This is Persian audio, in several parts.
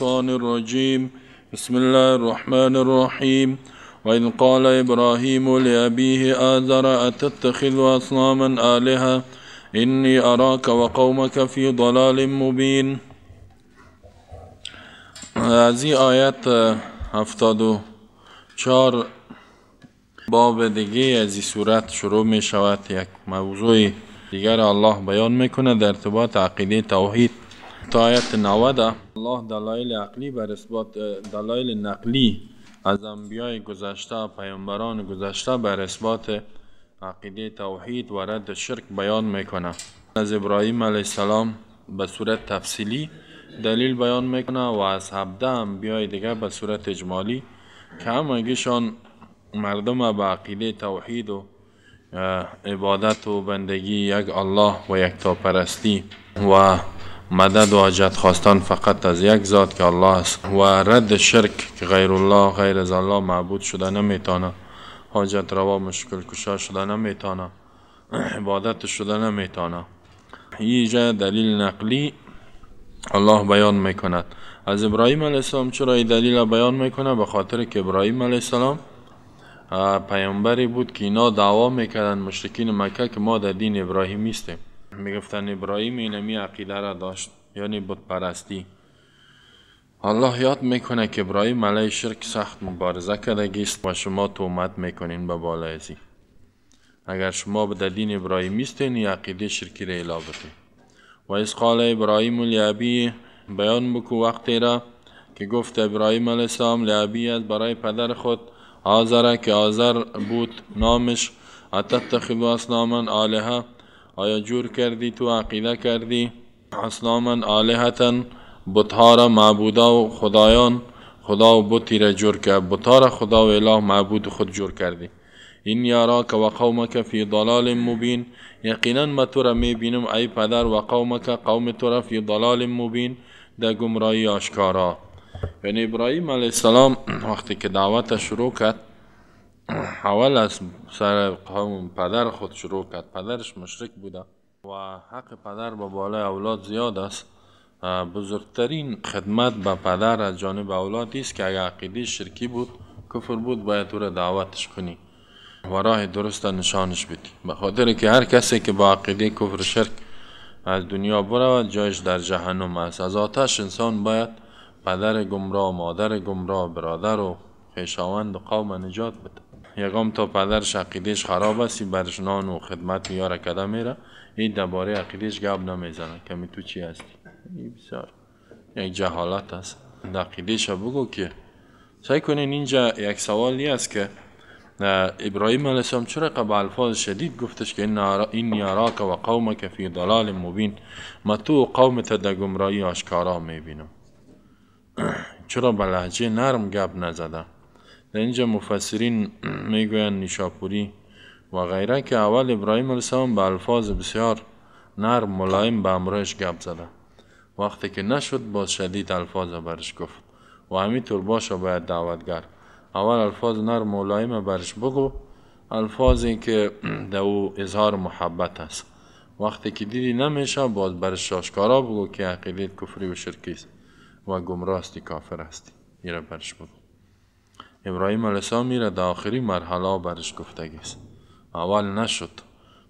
الشيطان الرجيم بسم الله الرحمن الرحيم وإذ قال إبراهيم لأبيه آذر أتتخذ أصناما آلهة إني أراك وقومك في ضلال مبين هذه آيات هفتاد شار چار باب دیگه از این صورت شروع می شود یک موضوع دیگر الله بیان میکنه در ارتباط عقیده توحید تا آیت الله دلایل عقلی بر اثبات دلایل نقلی از انبیای گذشته پیامبران گذشته بر اثبات عقیده توحید و رد شرک بیان میکنه از ابراهیم علیه السلام به صورت تفصیلی دلیل بیان میکنه و از هبده انبیای دیگه به صورت اجمالی که همگیشان مردم به عقیده توحید و عبادت و بندگی یک الله و یک تاپرستی و مدد و حاجت خواستن فقط از یک ذات که الله است و رد شرک که غیر الله غیر از الله معبود شده نمیتانه حاجت روا مشکل کشا شده نمیتانه عبادت شده نمیتانه اینجا دلیل نقلی الله بیان میکند از ابراهیم علیه السلام چرا این دلیل بیان میکنه به خاطر که ابراهیم علیه السلام پیامبری بود که اینا دعوا میکردن مشرکین مکه که ما در دین ابراهیمی میگفتن ابراهیم اینمی عقیده را داشت یعنی بود پرستی الله یاد میکنه که ابراهیم علی شرک سخت مبارزه کرده گیست و شما تومت میکنین به بالایزی اگر شما به دین ابراهیمی عقیده شرکی را و از قال ابراهیم لعبی بیان بکو وقتی را که گفت ابراهیم علی السلام لعبی از برای پدر خود آزره که آزر بود نامش خیلو نامن آلهه آیا جور کردی تو عقیده کردی اسلاما آلهتا بتها معبودا و خدایان خدا و بتی جور کرد بتا خدا و اله معبود خود جور کردی این یارا و قومک فی ضلال مبین یقینا ما تو را میبینم ای پدر و قومک قوم تو را فی ضلال مبین در گمراهی آشکارا یعنی ابراهیم علیه السلام وقتی که دعوت شروع کرد اول از سر قوم پدر خود شروع کرد پدرش مشرک بوده و حق پدر با بالای اولاد زیاد است بزرگترین خدمت به پدر از جانب اولاد است که اگر عقیده شرکی بود کفر بود باید او را دعوتش کنی و راه درست نشانش بدی به خاطر که هر کسی که با عقیده کفر شرک از دنیا برود جایش در جهنم است از آتش انسان باید پدر گمراه مادر گمراه برادر و و قوم نجات بده یکم تا پدرش عقیدش خراب است برش نان و خدمت یار کده میره این درباره عقیدش گب نمیزنه کمی تو چی هستی این بسیار یک جهالت است در عقیدش بگو که سعی کنین اینجا یک سوالی است که ابراهیم علیه السلام چرا قبل الفاظ شدید گفتش که این یاراک و که فی دلال مبین ما تو قومت در گمراهی آشکارا میبینم چرا به لحجه نرم گب نزدم در اینجا مفسرین میگویند نیشاپوری و غیره که اول ابراهیم السلام به الفاظ بسیار نرم ملایم به امرش گپ زده وقتی که نشد با شدید الفاظ برش گفت و همینطور باشه باید دعوتگر اول الفاظ نرم ملایم برش بگو الفاظی که در او اظهار محبت است وقتی که دیدی نمیشه باز برش شاشکارا بگو که عقیدت کفری و شرکی است و گمراستی کافر هستی ایره برش بگو ابراهیم علیه میره در آخری مرحله برش گفتگی است اول نشد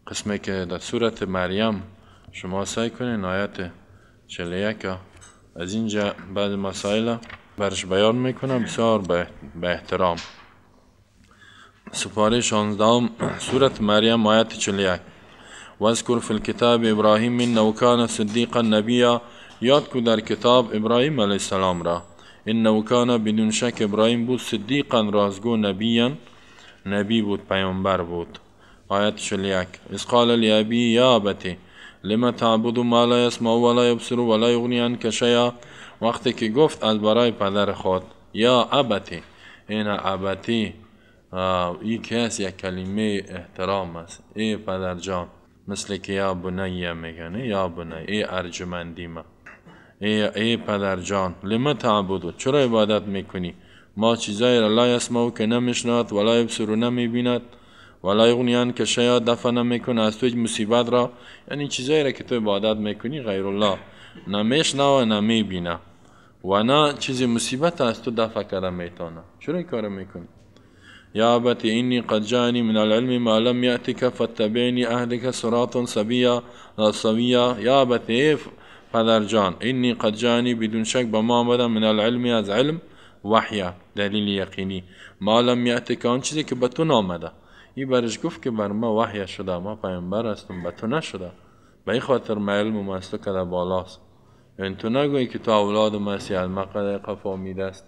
قسمی که در صورت مریم شما سعی کنین آیت 41 از اینجا بعد مسائل برش بیان میکنم بسیار به احترام سپاره 16 صورت مریم آیت 41 وذکر فی الکتاب ابراهیم من کان صدیقا نبیا یاد کو در کتاب ابراهیم علیه السلام را إنه كان بدون شك إبراهيم بود صديقا رازقو نبيا نبي بود پیامبر بود آيات شليك إذ قال لأبي يا أبتي لما تعبد ما لا يسمع ولا يبصر ولا يغني عنك شيئا وقت كي گفت البراي پدر خود يا أبتي این أبتي اي آه، كاس يا كلمة احترام است ای پدر جان مثل كي يا بنية میگنه یا بنیه ای ارجمندی ای, ای پدر جان لما تعبدو چرا عبادت میکنی ما چیزای را لا یسمعو که نمیشناد ولا یبصرو نمیبیند ولا یغنیان که شاید دفع نمیکنه از تو مصیبت را یعنی چیزایی را که تو عبادت میکنی غیر الله و نمیبینه و نه چیزی مصیبت از تو دفع کرده میتانه چرا این کار میکنی یا ابت اینی قد جانی من العلم ما لم که فتبینی اهلک صراط سبیا یا ابت پدر جان اینی قد جانی بدون شک به ما آمده من العلمی از علم وحیا دلیل یقینی ما لم آن چیزی که به تو نامده این برش گفت که بر ما وحیا شده ما پیمبر هستم به تو نشده به این خاطر ما علم ما از تو کده بالاست این یعنی تو نگوی که تو اولاد ما از ما قده است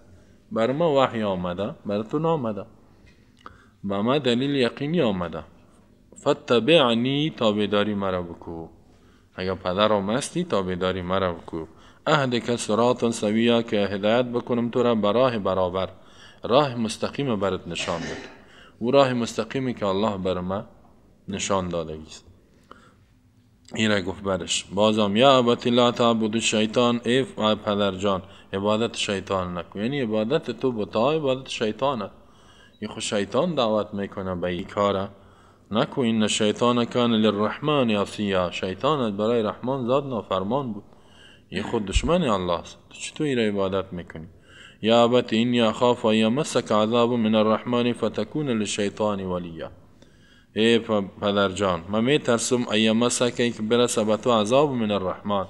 بر ما وحی آمده بر تو نامده با ما دلیل یقینی آمده فتبعنی تابداری مرا بکو اگر پدر و مستی بیداری مرا کو اهدک سرات سویا که هدایت بکنم تو را براه برابر راه مستقیم برات نشان بده او راه مستقیمی که الله بر ما نشان داده است این گفت برش بازم یا عبتی لا تعبد شیطان ای و پدر جان عبادت شیطان نکن یعنی عبادت تو بتا عبادت شیطانه این خود شیطان دعوت میکنه به این کاره نکو این شیطان کان للرحمن یاسیا شیطان برای رحمان زاد نافرمان بود یه خود دشمن الله است تو چطور عبادت میکنی یا ابت یا اخاف و مسک عذاب من الرحمن فتکون للشیطان ولیا ای پدر جان ما می ترسم ای که برسه به تو عذاب من الرحمن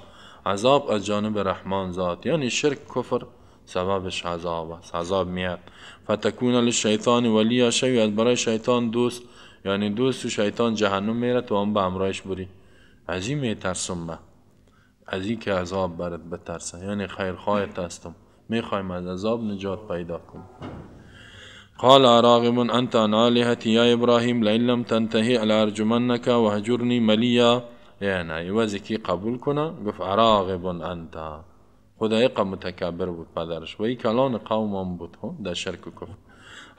عذاب از جانب رحمان ذات یعنی شرک کفر سببش عذاب است عذاب میاد فتکون للشیطان ولیا شاید برای شیطان دوست یعنی دوست شیطان جهنم میره تو هم به همراهش بری از این میترسم به از این که عذاب برد بترسه یعنی خیرخواهت هستم میخوایم از عذاب نجات پیدا کنم. قال راغب انت عن یا ابراهیم لئن لم تنتهی لارجمنک وهجرنی ملیا یعنی عوضی که قبول کنه گفت راغب انت خدای متکبر بود پدرش و این کلان قوم هم بود خب، در شرک و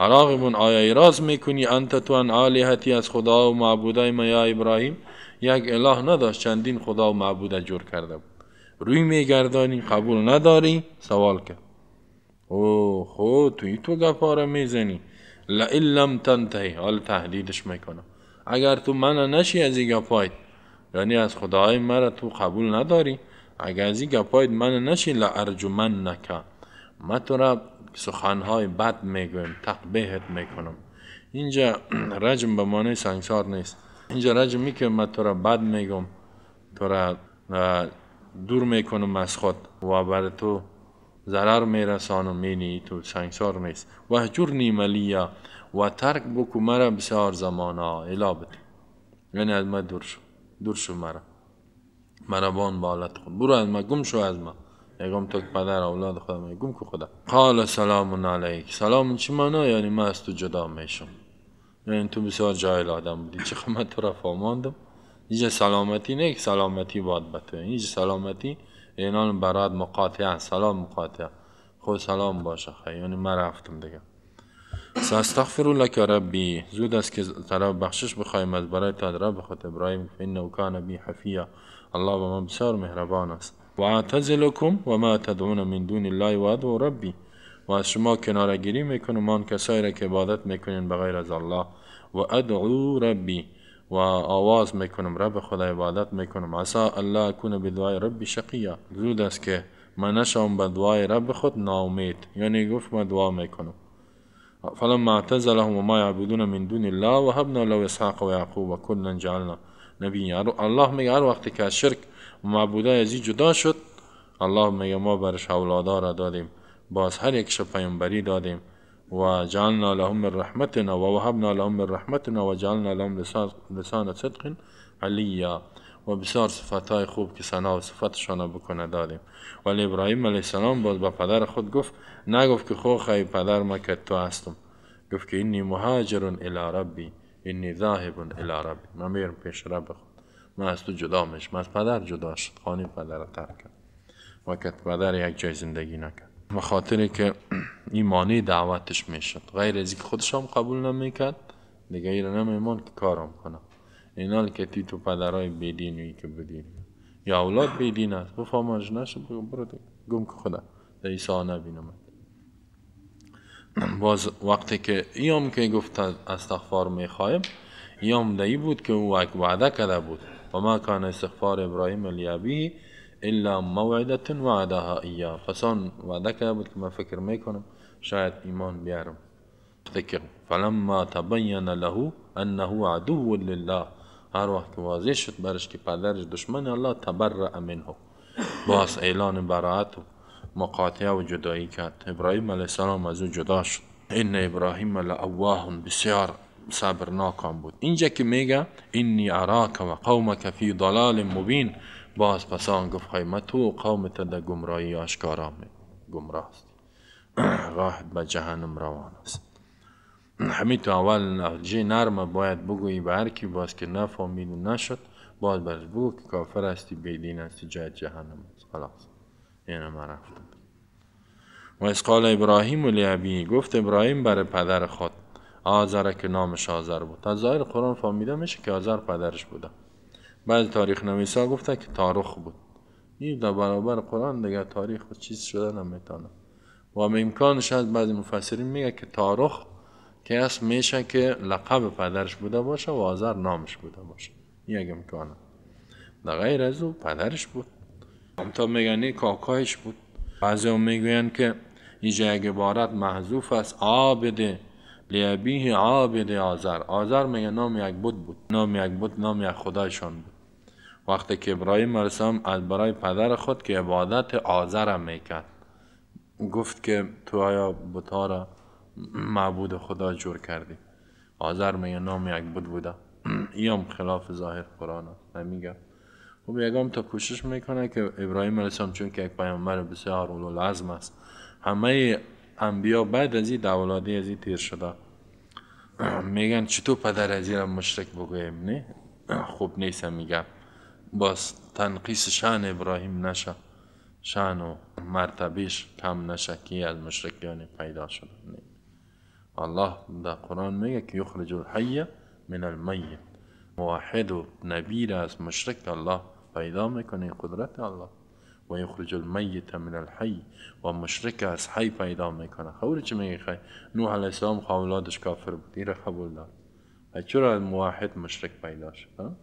عراقمون آیا ایراز میکنی انت تو ان آلیهتی از خدا و معبودای ما یا ابراهیم یک اله نداشت چندین خدا و معبود جور کرده بود روی میگردانی قبول نداری سوال کرد او خو توی تو گفاره میزنی لئن لم تنتهی حال تهدیدش میکنم اگر تو من نشی از این گفاید یعنی از خدای مرا تو قبول نداری اگر از این گفاید من نشی لارجمنک ما تو را سخنهای بد میگویم تقبیهت میکنم اینجا رجم به معنی سنگسار نیست اینجا رجم میکنم من تو را بد میگم تو را دور میکنم از خود و بر تو ضرر میرسانم مینی تو سنگسار نیست و جور ملیا و ترک بکو مرا بسیار زمانا الا بده یعنی از ما دور شو دور شو مرا مرا بان بالت خود برو از ما گم شو از من یگم تک پدر اولاد خودم گم که خدا قال سلام علیک سلام چی معنا یعنی من از تو جدا میشم یعنی تو بسیار جایل آدم بودی چه من تو را فاماندم اینجا سلامتی نه یک سلامتی باد به اینجا سلامتی اینان برات مقاطع سلام مقاطع خود سلام باشه خیلی یعنی من رفتم دیگه ساستغفر لک ربی زود است که طلب بخشش بخوایم از برای تا رب خود ابراهیم فین و کان بی حفیه الله به من بسیار مهربان است واعتزلكم وما تدعون من دون الله وادعو ربي و از شما کناره گیری میکنم آن کسایی را که عبادت میکنین بغیر از الله و ادعو ربی و آواز میکنم رب خدا عبادت میکنم عسا الله کنه به دعای ربی شقیا زود است که من نشم به دعای رب خود ناامید یعنی گفت من دعا میکنم فلما اعتزلهم وما يعبدون من دون الله وهبنا له اسحاق ويعقوب وكلا جعلنا نبيا الله میگه هر وقتی که شرک معبودای از این جدا شد الله میگه ما برش اولادا را دادیم باز هر یکش پیامبری دادیم و جعلنا لهم رحمتنا و وهبنا لهم رحمتنا و جعلنا لهم لسان صدق علیا و بسیار های خوب که سنا و صفتشان بکنه دادیم ولی ابراهیم علیه السلام باز با پدر خود گفت نگفت که خوخه پدر پدر که تو هستم گفت که اینی مهاجرون الی ربی اینی ذاهبون الی ربی ما میرم پیش رب خود من از تو جدا میشم از پدر جدا شد خانه پدر را ترک کرد و که پدر یک جای زندگی نکرد و خاطری که ایمانی دعوتش میشد غیر از اینکه خودش هم قبول نمیکرد دیگه ایره نمیمان که کارم کنم اینال که تی تو پدرای بدینی که بدین یا اولاد بدین است بفهمش نشه برو گم که خدا در ایسا نبینم باز وقتی که ایام که گفت استغفار میخوایم ایام دایی بود که او وعده کرده بود وما كان استغفار إبراهيم لأبيه إلا موعدة وعدها إياه فسان وعدك بك ما فكر ما يكون شاهد إيمان بيعرم تذكر فلما تبين له أنه عدو لله هر وقت واضح شد برش که پدرش دشمن الله تبرع منه باز اعلان براعت و مقاطعه و جدایی کرد ابراهیم علیه السلام از او جدا شد ان ابراهیم لأواه بسیار صبر ناکام بود اینجا که میگه اینی عراق و قومک فی ضلال مبین باز پسان گفت های ما تو قومت در گمراهی آشکارا گمراه است راحت به جهنم روان است همین تو اول جی نرمه باید بگویی به باز که نفهمید و نشد باز برش بگو که کافر هستی بیدین هستی جهنم است خلاص یعنی ما رفتم و از قال ابراهیم و لعبی گفت ابراهیم بر پدر خود آذر که نامش آذر بود از ظاهر قرآن فهمیده میشه که آذر پدرش بوده بعض تاریخ نویسا گفته که تاروخ بود این در برابر قرآن دیگه تاریخ چیز شده نمیتونه و امکانش از بعضی مفسرین میگه که تاروخ که اسم میشه که لقب پدرش بوده باشه و آذر نامش بوده باشه اگه امکانه در غیر از او پدرش بود تا میگن کاکایش بود بعضی هم میگوین که اینجا اگه عبارت محذوف است آبده لیبیه عابد آزر آزر میگه نام یک بود بود نام یک بود نام یک خدایشان بود وقتی که ابراهیم مرسام از برای پدر خود که عبادت آزر میکرد گفت که تو آیا بوتا را معبود خدا جور کردی آزر میگه نام یک بود بوده این خلاف ظاهر قرآن نمیگم و خب یگام تا کوشش میکنه که ابراهیم مرسام چون که یک پیامبر بسیار اولو لازم است همه انبیا بعد از این دولادی از این تیر شده میگن چطور پدر عزیرم مشرک بگویم نه خوب نیست میگم باز تنقیص شان ابراهیم نشه شان و مرتبیش کم نشه که از مشرکیان پیدا شدن نه. الله در قرآن میگه که یخرج الحی من المیت موحد و نبی را از مشرک الله پیدا میکنه قدرت الله ويخرج المیت من الحی و مشرک از حی پیدا میکنه خوری چی میگی خی نوح علیه السلام خاولادش کافر بود این را قبول دار چرا الموحد مشرک پیدا شد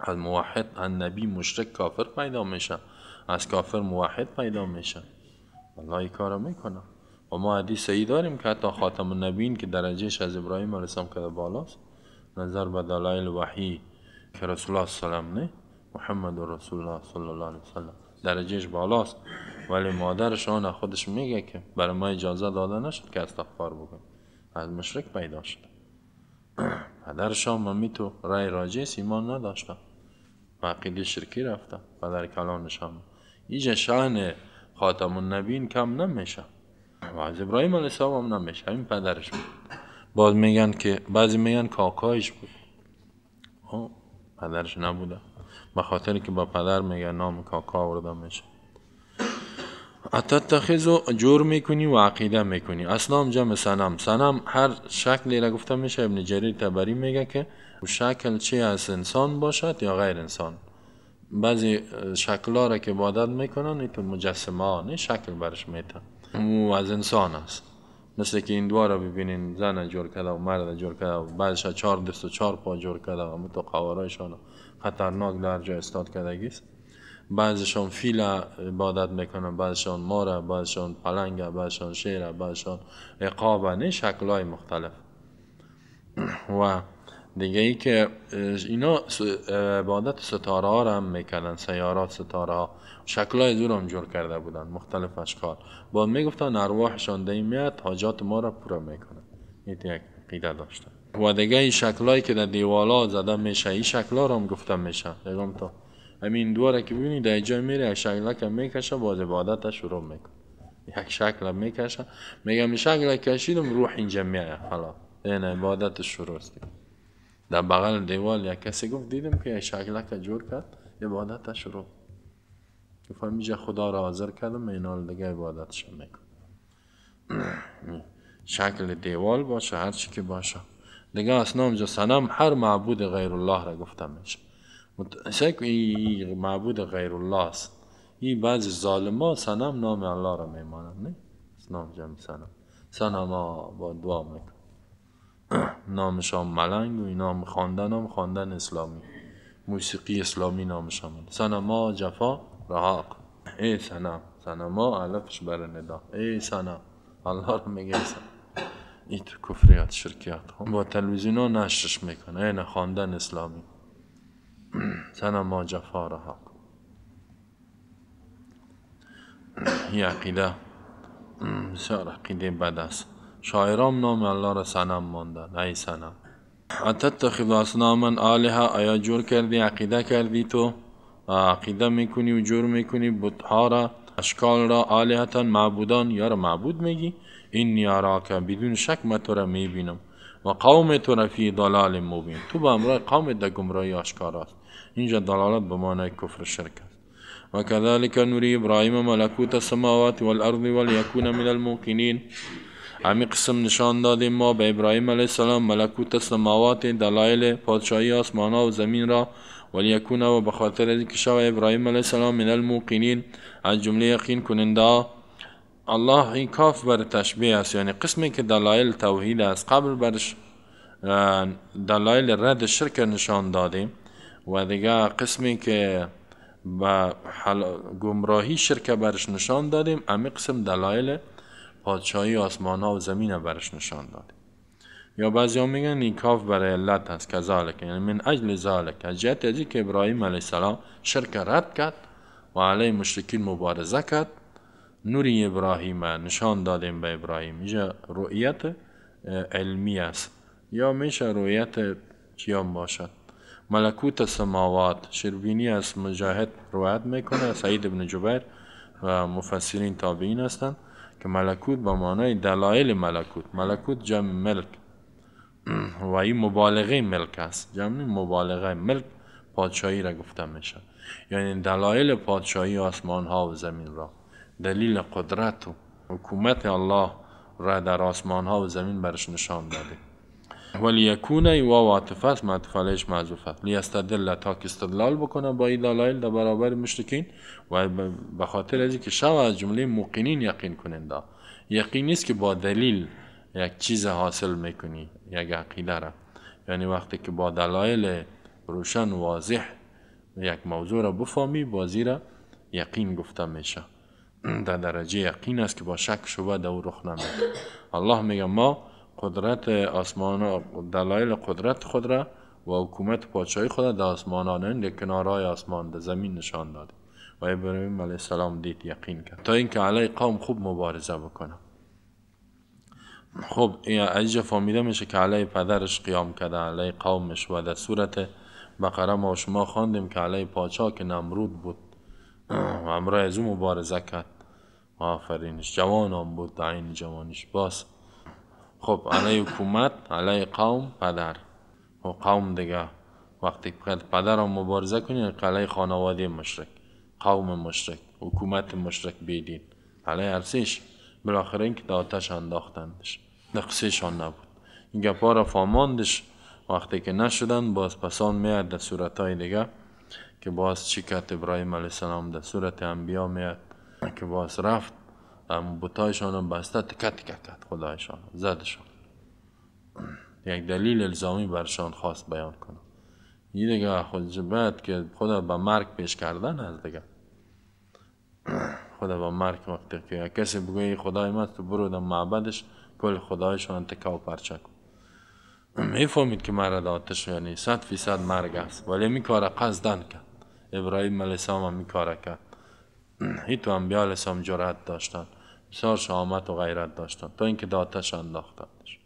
الموحد النبی مشرک کافر پیدا میشه از کافر موحد پیدا میشه الله این کارو میکنه و ما حدیث ای داریم که حتی خاتم النبیین که درجهش از ابراهیم علیه السلام که بالاست نظر به دلایل وحی که رسول الله سلام نه محمد رسول الله صلی الله علیه وسلم درجهش بالاست ولی مادرش آن خودش میگه که برای ما اجازه داده نشد که استغفار بگم از مشرک پیدا شد پدرش هم ممی تو رای راجیس سیمان نداشتم معقیده شرکی رفتم پدر کلانش هم ایجا شان خاتم النبین کم نمیشه و از ابراهیم علیه السلام هم نمیشه این پدرش بود باز میگن که بعضی میگن کاکایش بود پدرش نبوده به که با پدر میگه نام کاکا آوردمش تخیزو جور میکنی و عقیده میکنی اسلام جمع سنم سنم هر شکلی را گفته میشه ابن جریر تبری میگه که شکل چی از انسان باشد یا غیر انسان بعضی ها را که عبادت میکنن این مجسمه ها نه شکل برش میتن او از انسان است مثل که این را ببینین زن جور کده و مرد جور کده و بعضش چهار دست و چار پا جور کلا و تو قوارایشان خطرناک در جا استاد است بعضشان فیل عبادت میکنن بعضشان ماره بعضشان پلنگه بعضشان شیره بعضشان اقابه نه شکلهای مختلف و دیگه ای که اینا عبادت ستاره ها هم میکنن سیارات ستاره ها شکل های زور هم جور کرده بودن مختلف اشکال با میگفتن ارواحشان دیمیت حاجات ما را پورا میکنن این یک قیده داشتن و دیگه این شکلایی که در دیوالا زده میشه این شکلا رو هم گفتم میشه دیگم تا همین را که ببینید در جای میره یک شکل که میکشه باز عبادت شروع میکنه یک شکل میکشه میگم این شکل کشیدم روح اینجا میره حالا این عبادت شروع است در بغل دیوال یک کسی گفت دیدم که یک شکل که جور کرد عبادت شروع گفتم اینجا خدا را حاضر کردم حال دیگه عبادتش میکنم شکل دیوال باشه هر چی که باشه دیگه اسنام جو سنم هر معبود غیر الله را گفتمش شک این معبود غیر الله است این بعض ظالما سنم نام الله را میمانند نه اسنام جمع سنم ها با دعا میکن نامشان ملنگ و اینا خواندن هم خواندن اسلامی موسیقی اسلامی نامشان سنما جفا رها ای سنم سنما علفش بر ندا ای سنم الله را میگه سنم این کفریات شرکیات با تلویزیون نشرش میکنه این خواندن اسلامی سنم ما جفار حق این عقیده بسیار عقیده بد است نام الله را سنم ماندن ای سنم اتتخذ اصناما آلها آیا جور کردی عقیده کردی تو عقیده میکنی و جور میکنی بطها را اشکال را آلهتن معبودان یا را معبود میگی اینی آراکا بدون شک ما تو را میبینم و قوم تو را فی ضلال مبین تو به امرای قوم در گمرای آشکار است اینجا دلالت به معنای کفر شرک است و کذالک نوری ابراهیم ملکوت السماوات والارض والیکون من الموقنین امی قسم نشان دادیم ما به ابراهیم علیه السلام ملکوت السماوات دلایل پادشاهی آسمان و زمین را ولیکون و بخاطر اینکه شو ابراهیم علیه السلام من الموقنین از جمله یقین کننده الله کاف بر تشبیه است یعنی قسمی که دلایل توحید از قبل برش دلایل رد شرک نشان دادیم و دیگه قسمی که به گمراهی شرک برش نشان دادیم امی قسم دلایل پادشاهی آسمان ها و زمین برش نشان دادیم یا بعضی میگن این کاف برای علت هست ذالک یعنی من اجل ذالک از جهت که ابراهیم علیه السلام شرک رد کرد و علیه مشرکین مبارزه کرد نوری ابراهیمه نشان دادیم به ابراهیم اینجا رؤیت علمی است یا میشه رؤیت چیان باشد ملکوت سماوات شربینی از مجاهد روایت میکنه سعید ابن جبر و مفسرین تابعین هستند که ملکوت به معنای دلایل ملکوت ملکوت جمع ملک و این مبالغه ملک است جمع مبالغه ملک پادشاهی را گفته میشه یعنی دلایل پادشاهی آسمان ها و زمین را دلیل قدرت و حکومت الله را در آسمان ها و زمین برش نشان داده ولی یکونه و واطفه است معطفه معذوفه لیستدل تا که استدلال بکنه با این دلایل در برابر مشرکین و به خاطر از که شما از جمله موقنین یقین کنند یقین نیست که با دلیل یک چیز حاصل میکنی یک عقیده را یعنی وقتی که با دلایل روشن واضح یک موضوع را بفهمی بازی را یقین گفته میشه در درجه یقین است که با شک شبه در او رخ نمید الله میگه ما قدرت آسمان دلایل قدرت خود را و حکومت پادشاهی خود را در آسمانان در کنارهای آسمان در زمین نشان داده. و ابراهیم علیه السلام دید یقین کرد تا اینکه علی قوم خوب مبارزه بکنه خب اینجا فهمیده میشه که علی پدرش قیام کرده علی قومش و در صورت بقره ما شما خواندیم که علی پاچا که نمرود بود و امرای از او مبارزه کرد آفرینش هم بود این جوانیش باز خب علی حکومت علی قوم پدر و خب، قوم دیگه وقتی پدر هم مبارزه کنین علی خانواده مشرک قوم مشرک حکومت مشرک بیدین علی عرصیش بالاخره این که داتش انداختندش نقصیشان نبود این گپا را فاماندش وقتی که نشدن باز پسان میاد در صورت های دیگه که باز چی کرد ابراهیم علیه السلام در صورت انبیا میاد که باز رفت ام بوتایشان رو بسته تکه تکه کرد خدایشان زدشان یک دلیل الزامی برشان خواست بیان کنم این دیگه خود که خدا با مرک پیش کردن از دیگه خدا با مرک وقتی که کسی بگوی خدای من تو برو در معبدش کل خدایشان تکه و پرچه کن میفهمید که مرد آتش یعنی صد فیصد مرگ است ولی می کار قصدن کرد ابراهیم ملیسام هم می کرد هیت و سم علیه داشتن بسیار شامت و غیرت داشتن تا اینکه که داتش انداختنش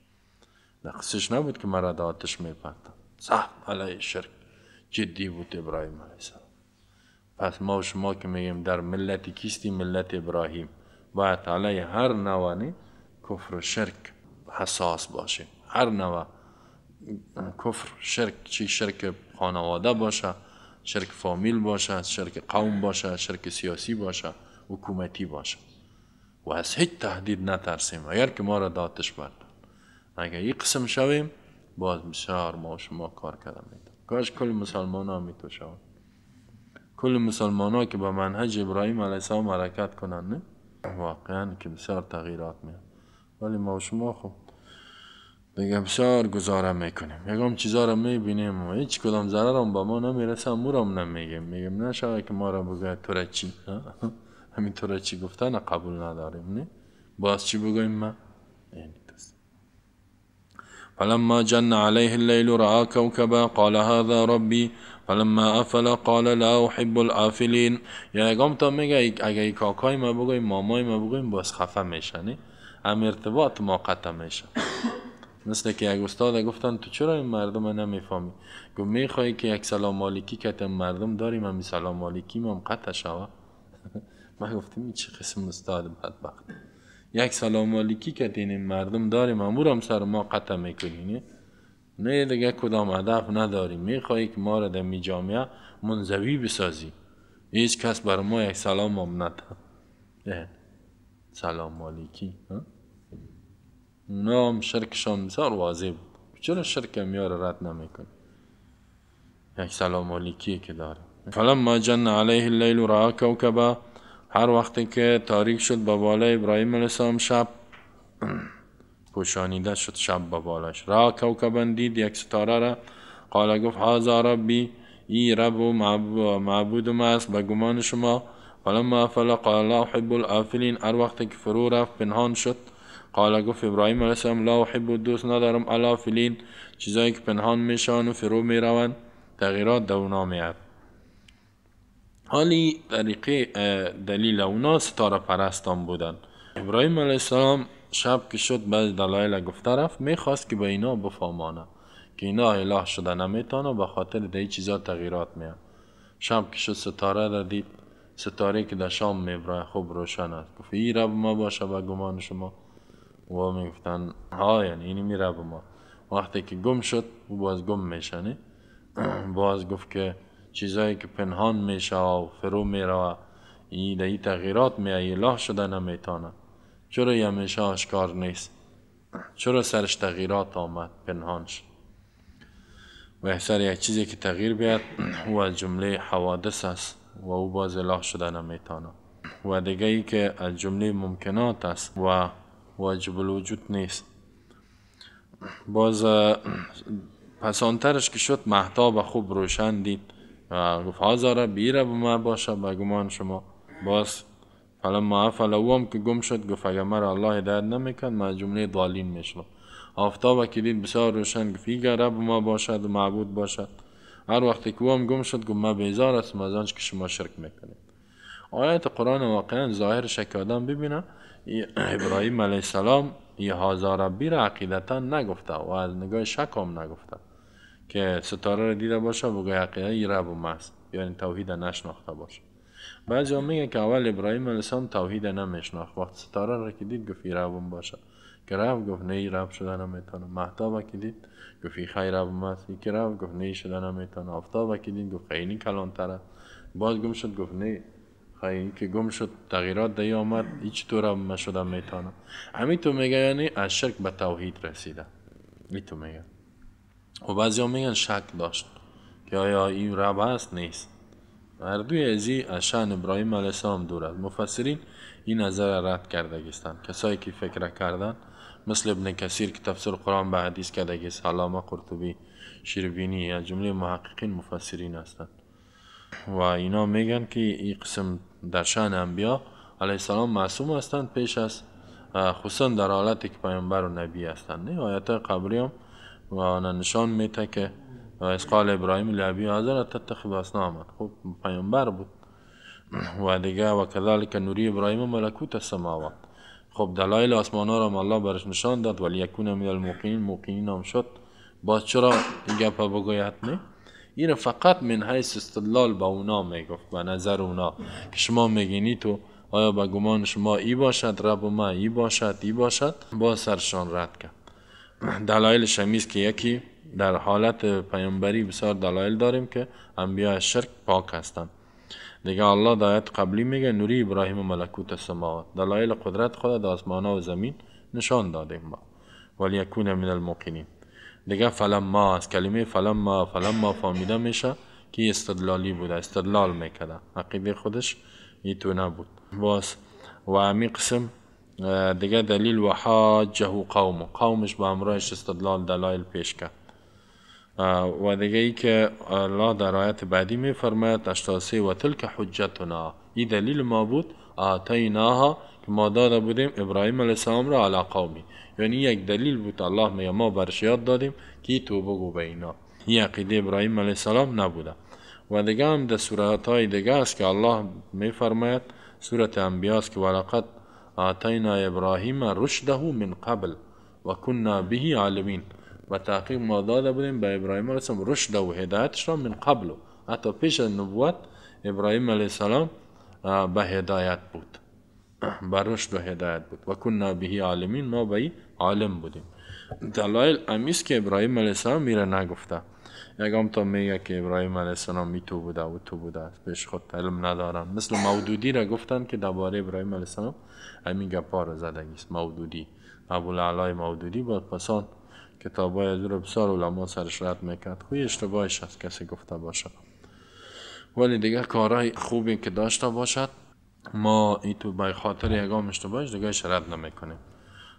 نقصش نبود که مرا داتش آتش میپردن علی شرک جدی بود ابراهیم علیه السلام پس ما و شما که میگیم در ملت کیستی ملت ابراهیم باید علیه هر نوانی کفر و شرک حساس باشیم هر نوع کفر شرک چی شرک خانواده باشه شرک فامیل باشه شرک قوم باشه شرک سیاسی باشه حکومتی باشه و از هیچ تهدید نترسیم اگر که ما را داتش برد، اگر این قسم شویم باز بسیار ما شما کار کردم میتون کاش کل مسلمان ها میتو کل مسلمان ها که به منهج ابراهیم علیه السلام حرکت کنند واقعا که بسیار تغییرات میاد ولی ما و شما خب بگم گزارم میکنیم یکم چیزا رو میبینیم و هیچ کدام ضررم به ما نمیرسه مورم نمیگیم میگیم نشوه که ما را بگه تو چی همین تو چی گفتن قبول نداریم نه باز چی بگویم ما دوست فلما جن عليه الليل رأى كوكبا قال هذا ربی فلما افل قال لا احب العافلین یعنی تا میگه اگه کاکای ما بگویم مامای ما بگویم باز خفه میشنی هم ارتباط ما قطع میشه مثل که یک استاد گفتن تو چرا این مردم نمیفهمی گفت میخوای که یک سلام مالکی کته مردم داریم همی سلام مالکی مام قطع شوا ما گفتیم این چه قسم استاد بدبخت یک سلام مالکی کته این مردم داریم امور هم سر ما قطع میکنین نه دیگه کدام هدف نداریم میخوای که ما را در می جامعه منزوی بسازی هیچ کس بر ما یک سلام هم سلام مالکی نام هم شرکشان بسیار واضح بود چرا شرک یار رد نمیکن یک سلام علیکی که داره ما جن علیه اللیل و را کوکبا هر وقتی که تاریک شد به بالای ابراهیم علیه السلام شب پوشانیده شد شب با بالاش را کوکبا دید یک ستاره را قال گفت ها ربی ای رب و معبود ما است به گمان شما فلما فلا قال لا احب الافلین هر وقتی که فرو رفت پنهان شد قال گفت ابراهیم علیه السلام لا احب دوست ندارم الا فلین چیزایی که پنهان میشان و فرو میروند تغییرات در اونا میاد حالی طریقه دلیل اونا ستاره پرستان بودن ابراهیم علیه السلام شب که شد بعض دلایل گفته رفت میخواست که به اینا بفامانه که اینا اله شده نمیتانه و به خاطر دی چیزا تغییرات میاد شب که شد ستاره را دید ستاره که در شام میبره خوب روشن است گفت ای رب ما باشه و گمان شما و میگفتن ها یعنی اینی میره به ما وقتی که گم شد او باز گم میشنه باز گفت که چیزایی که پنهان میشه و فرو میره و این ای تغییرات میایی لاح شده نمیتانه چرا یه همیشه آشکار نیست چرا سرش تغییرات آمد پنهان شد و سر یک چیزی که تغییر بیاد او از جمله حوادث است و او باز لاح شده نمیتانه و دیگه ای که از جمله ممکنات است و واجب الوجود نیست باز پسانترش که شد محتاب خوب روشن دید گفت زاره بیره به ما باشه به گمان شما باز فلما ما فلا هم که گم شد گفت اگر مرا الله درد نمیکن من جمله ضالین میشم آفتاب که دید بسیار روشن گفت ایگر رب ما باشد و معبود باشد هر وقتی که او هم گم شد گفت ما بیزار هستم از آنچه که شما شرک میکنید آیت قرآن واقعا ظاهر شکادم ببینم ابراهیم علیه السلام یه ربی را عقیدتا نگفته و از نگاه شک هم نگفته که ستاره را دیده باشه بگه عقیده ی رب و یعنی توحید نشناخته باشه بعضی میگه که اول ابراهیم علیه السلام توحید نمیشناخت وقت ستاره را که دید گفت ربم باشه که رب گفت نه رب شده نمیتونه محتابه که دید گفت خیر رب مست که رب گفت نه شده نمیتونه آفتابه که دید گفت خیلی کلانتره باز گم شد گفت نه پای که گم شد تغییرات دی آمد هیچ تو را من شدم میتانم همین تو میگه یعنی از شرک به توحید رسیده، می تو میگه و بعضی ها میگن شک داشت که آیا این رب است نیست هر دوی ازی از شان ابراهیم علیه السلام دور است مفسرین این نظر را رد کرده گستن کسایی که فکر کردن مثل ابن کثیر که تفسیر قرآن به حدیث کرده گست علامه قرطبی شیربینی جمله محققین مفسرین هستند و اینا میگن که این قسم در شان انبیا علیه السلام معصوم هستند پیش از خصوصا در حالتی که پیامبر و نبی هستند نه آیت قبری هم و نشان میده که از قال ابراهیم لعبی حضر تتخب آمد خب پیامبر بود و دیگه و کذالک نوری ابراهیم ملکوت السماوات خب دلایل آسمان ها را الله برش نشان داد ولی یکونه من الموقین موقینین هم شد باز چرا گپ بگوید نه این فقط من حیث استدلال به اونا میگفت به نظر اونا که شما میگینی تو آیا به گمان شما ای باشد رب ما ای باشد ای باشد با سرشان رد کرد دلایل شمیز که یکی در حالت پیامبری بسیار دلایل داریم که انبیاء شرک پاک هستند دیگه الله در قبلی میگه نوری ابراهیم ملکوت سماوات دلایل قدرت خدا در آسمان و زمین نشان دادیم ما ولی یکون من الموقنین دیگه فلما از کلمه فلما فلما فامیده میشه که استدلالی بوده استدلال میکرده عقیده خودش تو نبود باز و امی قسم دیگه دلیل و حاجه قوم قومش به امرایش استدلال دلایل پیش کرد و دیگه ای که الله در آیت بعدی می فرماید اشتاسه و تلک حجتنا این دلیل ما بود آتیناها که ما داده بودیم ابراهیم علیه السلام را علی قومی یعنی یک دلیل بود الله ما برش یاد دادیم که تو بگو به اینا این عقیده ابراهیم علیه السلام نبوده و دیگه هم در صورت های دیگه است که الله میفرماید صورت انبیا که ولقد آتینا ابراهیم رشده من قبل و کنا به عالمین و تحقیق ما داده بودیم به ابراهیم علیه السلام رشد و هدایتش را من قبل حتی پیش نبوت ابراهیم علیه السلام به هدایت بود براش دو هدایت بود و کنا بهی عالمین ما به عالم بودیم دلایل امیس که ابراهیم علیه السلام میره نگفته هم تا میگه که ابراهیم علیه السلام می تو بوده و تو بوده بهش خود علم ندارم مثل مودودی را گفتن که درباره ابراهیم علیه السلام همین گپا را است مودودی ابوالعلای مودودی با پسان کتاب های از رو بسار علما سرش رد میکرد خوی اشتباهش از کسی گفته باشه ولی دیگه کارهای خوبی که داشته باشد ما ای تو به خاطر تو باش دیگه شرط نمیکنیم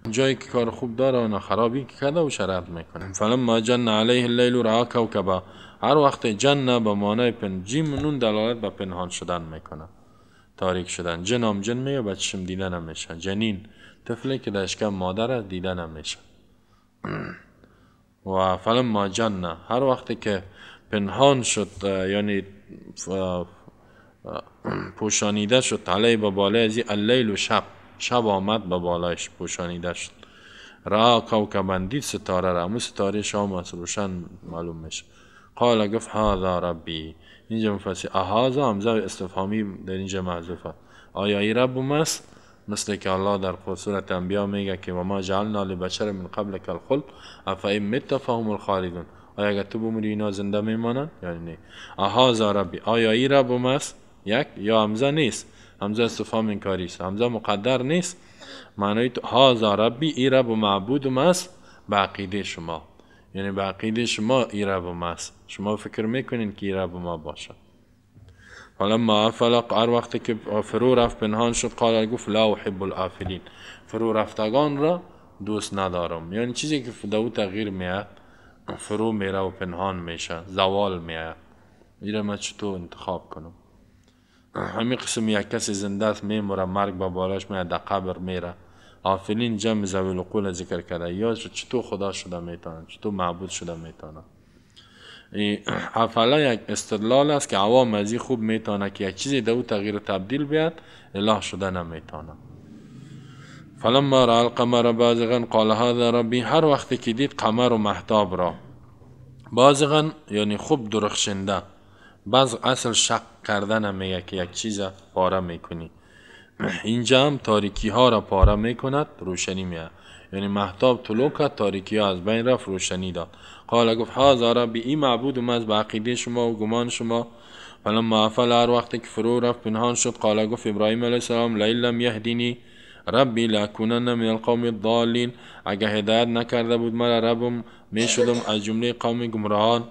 جایی که کار خوب داره اونا خرابی که کرده و شرط میکنه ما جن علیه اللیل و کوکبا هر وقت جن به معنای پنجیم نون دلالت به پنهان شدن میکنه تاریک شدن جنام جن میگه بچشم دیده نمیشه جنین طفلی که دشکم مادره مادر دیده نمیشه و ما جن هر وقت که پنهان شد یعنی پوشانیده شد علی به بالای از اللیل و شب شب آمد به بالایش پوشانیده شد را کوکبن دید ستاره را مو ستاره شام از روشن معلوم میشه قال گفت هذا ربی اینجا مفصل اهازا همزه استفهامی در اینجا محذوفه آیا ای رب است مثل که الله در صورت انبیا میگه که ما جعلنا لبشر من قبل خلق افا این مت فهم الخالدون آیا اگر تو بمری اینا زنده میمانن یعنی نه ربی آیا ای رب است یک یا همزه نیست همزه استفهام این است همزه مقدر نیست معنی تو هازا ربی ای رب و معبود است به شما یعنی به شما ای و است شما فکر میکنین که ای رب ما باشه حالا ما فلق هر وقتی که فرو رفت پنهان شد قال گفت لا احب الافلین فرو رفتگان را دوست ندارم یعنی چیزی که دو تغییر میاد فرو میره و پنهان میشه زوال میاد ایره ما چطور انتخاب کنم همین قسم یک کسی زنده است میموره مرگ با بالاش میاد در قبر میره آفلین جمع زویل قول ذکر کرده یا چطور خدا شده میتونه چطور معبود شده میتونه افلا یک استدلال است که عوام از خوب میتونه که یک چیزی دو تغییر تبدیل بیاد اله شده نمیتونه فلما را القمر بازغن قال هذا ربی هر وقتی که دید قمر و محتاب را بازغن یعنی خوب درخشنده بعض اصل شق کردن میگه یک یک چیز پاره میکنی اینجا هم تاریکی ها را پاره میکند روشنی میاد یعنی محتاب طلوع کرد تاریکی ها از بین رفت روشنی داد قال گفت زارا به این معبود اومد به عقیده شما و گمان شما فلما معفل هر وقت که فرو رفت پنهان شد قال گفت ابراهیم علیه السلام لیل لم یهدینی ربی لکنن من القوم الضالین اگه هدایت نکرده بود مرا ربم میشدم از جمله قوم گمراهان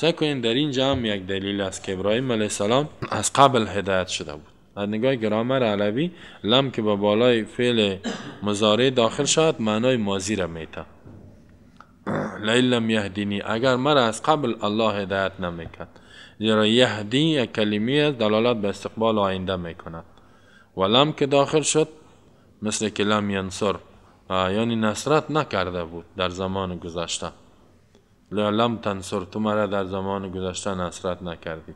سعی در این هم یک دلیل است که ابراهیم علیه السلام از قبل هدایت شده بود از نگاه گرامر علوی لم که با بالای فعل مزاره داخل شد معنای مازی را میتا لیلم یهدینی اگر مرا از قبل الله هدایت نمیکند زیرا یهدی یک کلمی دلالت به استقبال آینده میکند و لم که داخل شد مثل که لم ینصر یعنی نصرت نکرده بود در زمان گذشته لم تنصر تو مرا در زمان گذشته نصرت نکردی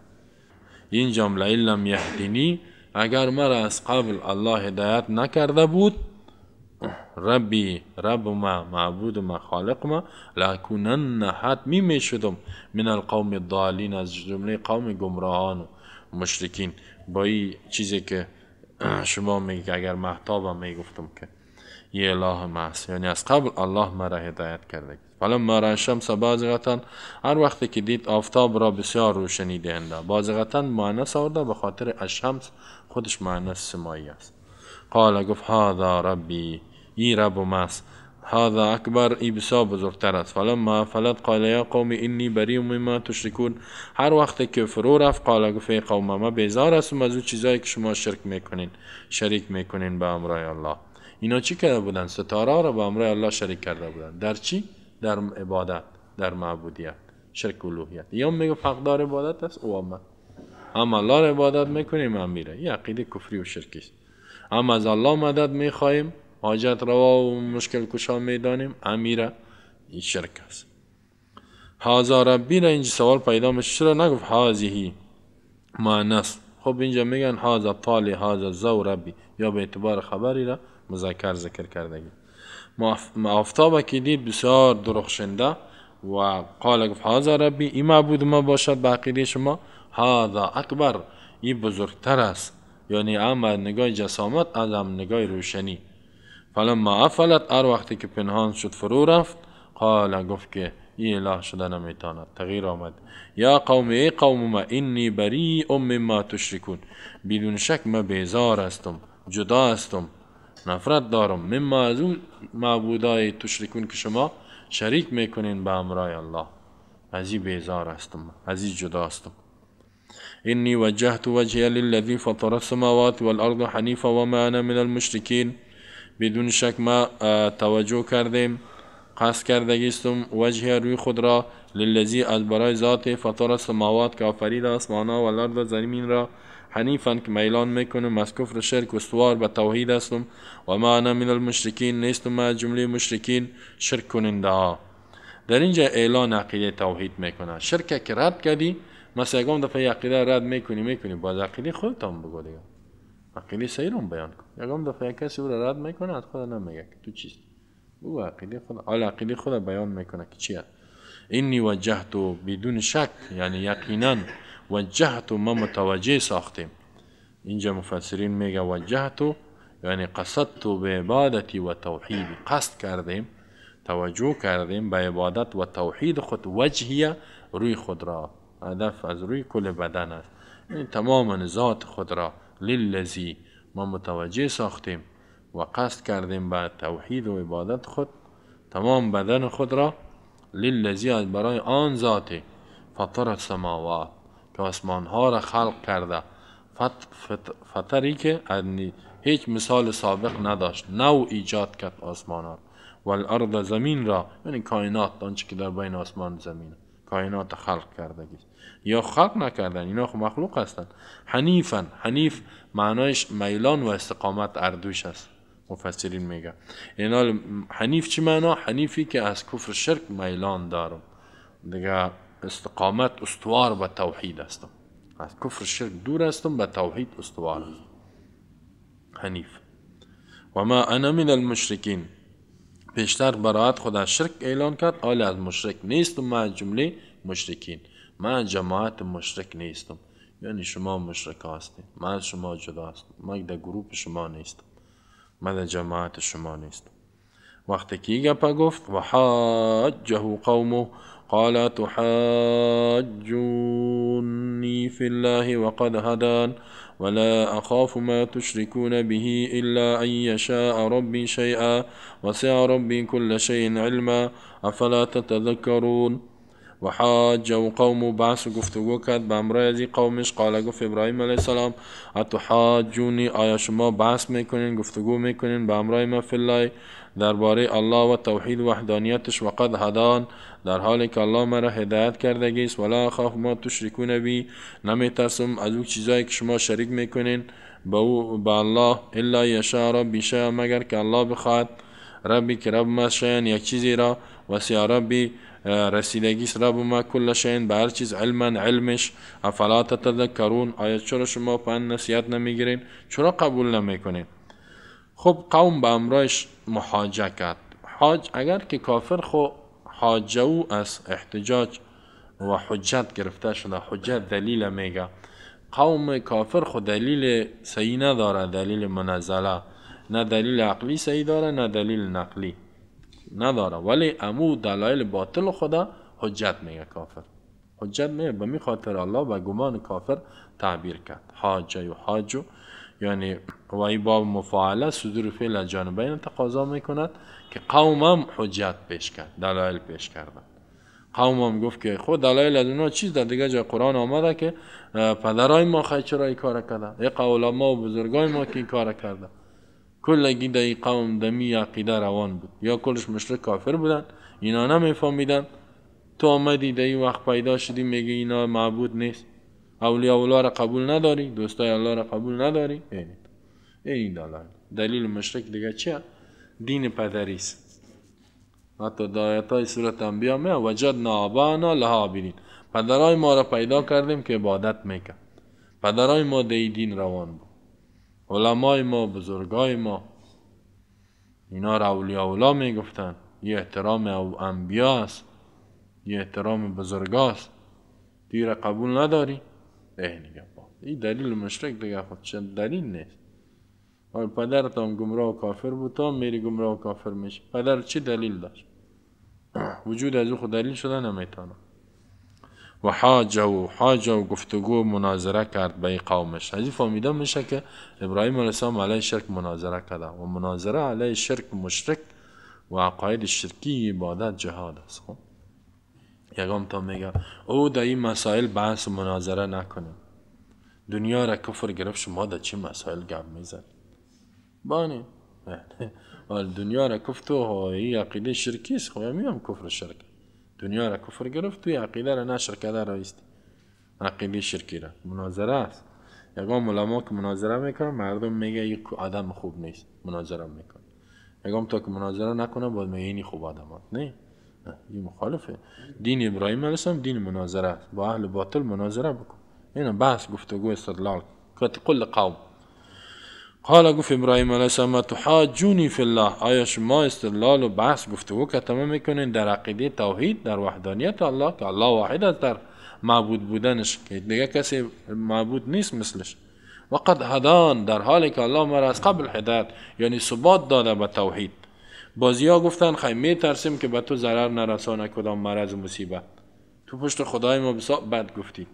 این جمله لم یهدینی اگر مرا از قبل الله هدایت نکرده بود ربی رب ما معبود ما خالق ما لکنن حتمی می شدم من القوم الضالین از جمله قوم گمراهان و مشرکین با این چیزی که شما میگه اگر محتابم میگفتم که یه الله محس یعنی از قبل الله مرا هدایت کرده فلما را شمس بازغتن هر وقتی که دید آفتاب را بسیار روشنی دینده بازغتن معنیس آورده به خاطر الشمس خودش معنیس سمایی است قال گفت هذا ربی ای رب ماست هذا اکبر ای بسیار بزرگتر است فلما فلت قال یا قوم اینی بری ما تشرکون هر وقتی که فرو رفت قال گفت ای قوم ما بیزار است از اون چیزایی که شما شرک میکنین شریک میکنین به امرای الله اینا چی کرده بودن ستاره را به امرای الله شریک کرده بودن در چی در عبادت در معبودیت شرک الوهیت یا میگه فقدار عبادت است او من هم الله عبادت میکنیم هم میره این عقیده کفری و شرکی است اما از الله مدد میخواهیم حاجت روا و مشکل کشا میدانیم امیره این شرک است هازا ربی را اینجا سوال پیدا میشه چرا نگفت هازیهی نس خب اینجا میگن هازا طالی هازا زو ربی یا به اعتبار خبری را مذکر ذکر کردگی آفتاب که دید بسیار درخشنده و قال گفت هذا ربی ای معبود ما باشد به شما هذا اکبر ای بزرگتر است یعنی از نگاه جسامت هم نگاه روشنی فلما افلت هر وقتی که پنهان شد فرو رفت قال گفت که ای اله شده نمیتاند تغییر آمد یا قوم ای قوم ما اینی بری ام ما تشرکون بدون شک ما بیزار هستم جدا هستم نفرت دارم مما از اون معبودای تشرکون که شما شریک میکنین به امرای الله از این بیزار هستم از این جدا هستم اینی وجهت وجهی للذی فطر السماوات والارض حنیفا ما انا من المشرکین بدون شک ما توجه کردیم قصد کرده وجه روی خود را للذی از برای ذات فطر السماوات که آفرید آسمانا و الارض زمین را حنیفن که میلان میکنم از کفر شرک استوار به توحید هستم و ما انا من المشرکین نیستم از جمله مشرکین شرک کننده ها در اینجا اعلان عقیده توحید میکنه شرک که رد کردی مثلا سگام دفعه عقیده رد میکنی میکنی باز عقیده خودت هم بگو دیگه عقیده سیرون بیان کن دفعه کسی او را رد میکنه از خود نمیگه تو چیست بگو عقیده خود حال عقیده خود بیان میکنه که چیه اینی و بدون شک یعنی یقینا وجهتو ما متوجه ساختیم اینجا مفسرین میگه وجهتو یعنی قصدت به عبادتی و توحید قصد کردیم توجه کردیم به عبادت و توحید خود وجهیه روی خود را هدف از روی کل بدن است یعنی تمام ذات خود را للذی ما متوجه ساختیم و قصد کردیم به توحید و عبادت خود تمام بدن خود را للذی برای آن ذات فطر السماوات که آسمان ها را خلق کرده فت فت که هیچ مثال سابق نداشت نو ایجاد کرد آسمان ها و الارض زمین را یعنی کائنات آنچه که در بین آسمان زمین کائنات خلق کرده یا خلق نکردن اینا خب مخلوق هستند حنیفن حنیف معنایش میلان و استقامت اردوش است مفسرین میگه اینال حنیف چی معنا حنیفی که از کفر شرک میلان دارم دیگه استقامت استوار و توحید هستم از کفر شرک دور هستم به توحید استوار هستم حنیف و ما انا من المشرکین پیشتر برایت خود شرک اعلان کرد حال از مشرک نیستم من جمله مشرکین من جماعت مشرک نیستم یعنی شما مشرک هستید من شما جدا هستم من در گروپ شما نیستم من در جماعت شما نیستم وقتی که گفت و حاجه قومه قال تحاجوني في الله وقد هدان ولا أخاف ما تشركون به إلا أن يشاء ربي شيئا وسع ربي كل شيء علما أفلا تتذكرون وحاجوا قوم بعث قفت وكاد بامرازي قومش قال قف إبراهيم عليه السلام أتحاجوني آيا شما بعث ميكنين قفت میکنین به ما في الله درباره الله و توحید و وحدانیتش هدان در حالی که الله مرا هدایت کرده گیست ولا خوف ما تشرکون نبی نمی ترسم از او چیزایی که شما شریک میکنین با, او با الله الا یشاء ربی مگر که الله بخواد ربی که رب ما شاین یک چیزی را سیا ربی سر رب ما کل شین به هر چیز علما علمش افلا تتذکرون آیا چرا شما پن نصیحت نمیگیرین چرا قبول نمیکنین خب قوم به امرایش محاجه کرد حاج اگر که کافر خو حاجه او از احتجاج و حجت گرفته شده حجت دلیل میگه قوم کافر خو دلیل صحیح نداره دلیل منزله نه دلیل عقلی صحیح داره نه دلیل نقلی نداره ولی امو دلایل باطل خدا حجت میگه کافر حجت میگه به خاطر الله و گمان کافر تعبیر کرد حاجه و حاجه یعنی و باب مفاعله صدور فعل از جانبین تقاضا میکند که قومم حجت پیش کرد دلایل پیش کردن قومم گفت که خود خب دلایل از اونا چیز در دیگه جای قرآن آمده که پدرای ما خیلی چرا این کار کردن ای ما و بزرگای ما که این کار کردن کل قوم دمی عقیده روان بود یا کلش مشرک کافر بودن اینا نمیفهمیدن تو آمدی در این وقت پیدا شدی میگه اینا معبود نیست اولیاء الله را قبول نداری دوستای الله را قبول نداری این این دلال دلیل مشرک دیگه چیه دین پدری است حتی دایت های صورت انبیا می وجد نابانا لها پدرای ما را پیدا کردیم که عبادت میکن پدرای ما دی دین روان بود علمای ما بزرگای ما اینا را اولیاء الله میگفتن یه احترام انبیا است یه احترام بزرگاست دیر قبول نداری ای نگه این دلیل مشرک دیگه خود چند دلیل نیست آن پدرت هم گمراه و کافر بود تا میری گمراه و کافر میشه پدر چه دلیل داشت وجود از او خود دلیل شده نمیتونه و حاج و حاج و گفتگو و مناظره کرد به قومش از این فهمیده میشه که ابراهیم علیه السلام علیه شرک مناظره کرده و مناظره علیه شرک مشرک و عقاید شرکی عبادت جهاد است خب یگم تا میگه او در این مسائل بحث و مناظره نکنه. دنیا را کفر گرفت شما در چی مسائل گپ میزن بانی ولی دنیا را کفت تو خب، این عقیده شرکی است خب هم کفر شرک دنیا را کفر گرفت توی عقیده را نه شرکه را عقیده شرکی را مناظره است یگام علما که مناظره میکنه مردم میگه یک آدم خوب نیست مناظره میکنه یگام تا که مناظره نکنه باید میگه اینی خوب آدمات هست. نه نه یه مخالفه دین ابراهیم علیه السلام دین مناظره با اهل باطل مناظره بکن اینا بحث گفتگو استدلال کل قوم قال گفت ابراهیم علیه السلام تحاجونی فی الله آیا شما استدلال و بحث گفتگو که تمام میکنین در عقیده توحید در وحدانیت الله که الله واحد در معبود بودنش که دیگه کسی معبود نیست مثلش وقد هدان در حالی که الله مرا از قبل هدایت یعنی ثبات داده به توحید ها گفتن خیلی ترسیم که به تو ضرر نرسانه کدام مرض و مصیبت تو پشت خدای ما بسا بد گفتی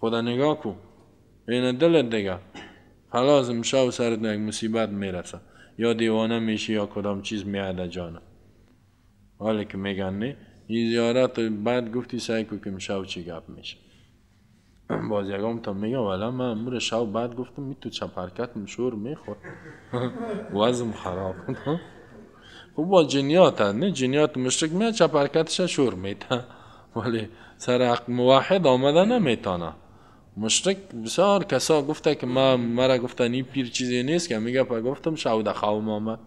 خدا نگاه کن. این دلت دیگه خلاص امشب سر یک مصیبت میرسه یا دیوانه میشه یا کدام چیز میاد جانه حالی که میگن نه این زیارت بعد گفتی سعی کو که امشب چی گپ میشه باز تا میگه ولی من امور شب بعد گفتم می تو چپرکت مشور میخور وزم خراب او خب با جنیات هست. نه جنیات مشرک میاد چپ حرکتش شور میتن ولی سر حق موحد آمده نمیتانه مشرک بسیار کسا گفته که من مرا گفتن این پیر چیزی نیست که میگه پا گفتم شود خواهم آمد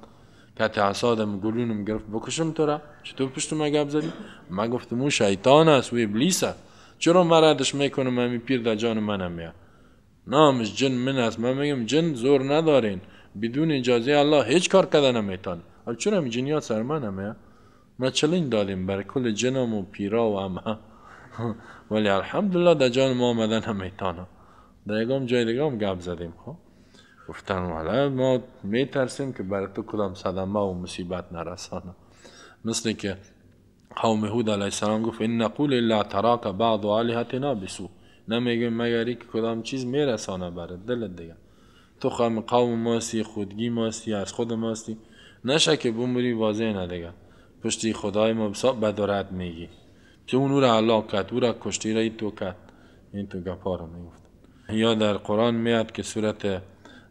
که تعصادم گلونم گرفت بکشم تو را چطور پشت ما گب زدی؟ ما گفتم اون شیطان است و ابلیس است چرا مردش میکنم همی پیر در جان منم میاد نامش جن من است من میگم جن زور ندارین بدون اجازه الله هیچ کار کردن نمیتان حالا چرا جنیات سر هم ها؟ ما چلین دادیم بر کل جنم و پیرا و همه ولی الحمدلله در جان ما آمدن همیتانا در یکم جای دیگه هم گب زدیم خب گفتن حالا ما میترسیم که بر تو کدام صدمه و مصیبت نرسانه مثل که قوم هود علیه السلام گفت این نقول الا تراک بعض آلهتنا بسو نمیگم مگری که کدام چیز میرسانه برای دلت دیگه تو قوم ماستی خودگی ماستی از خود ماستی نشه که بمری واضح ندگه پشتی خدای مبساب بدارت میگی که اون او را علاق کرد او را کشتی را تو کرد این تو گپا میگفت یا در قرآن میاد که صورت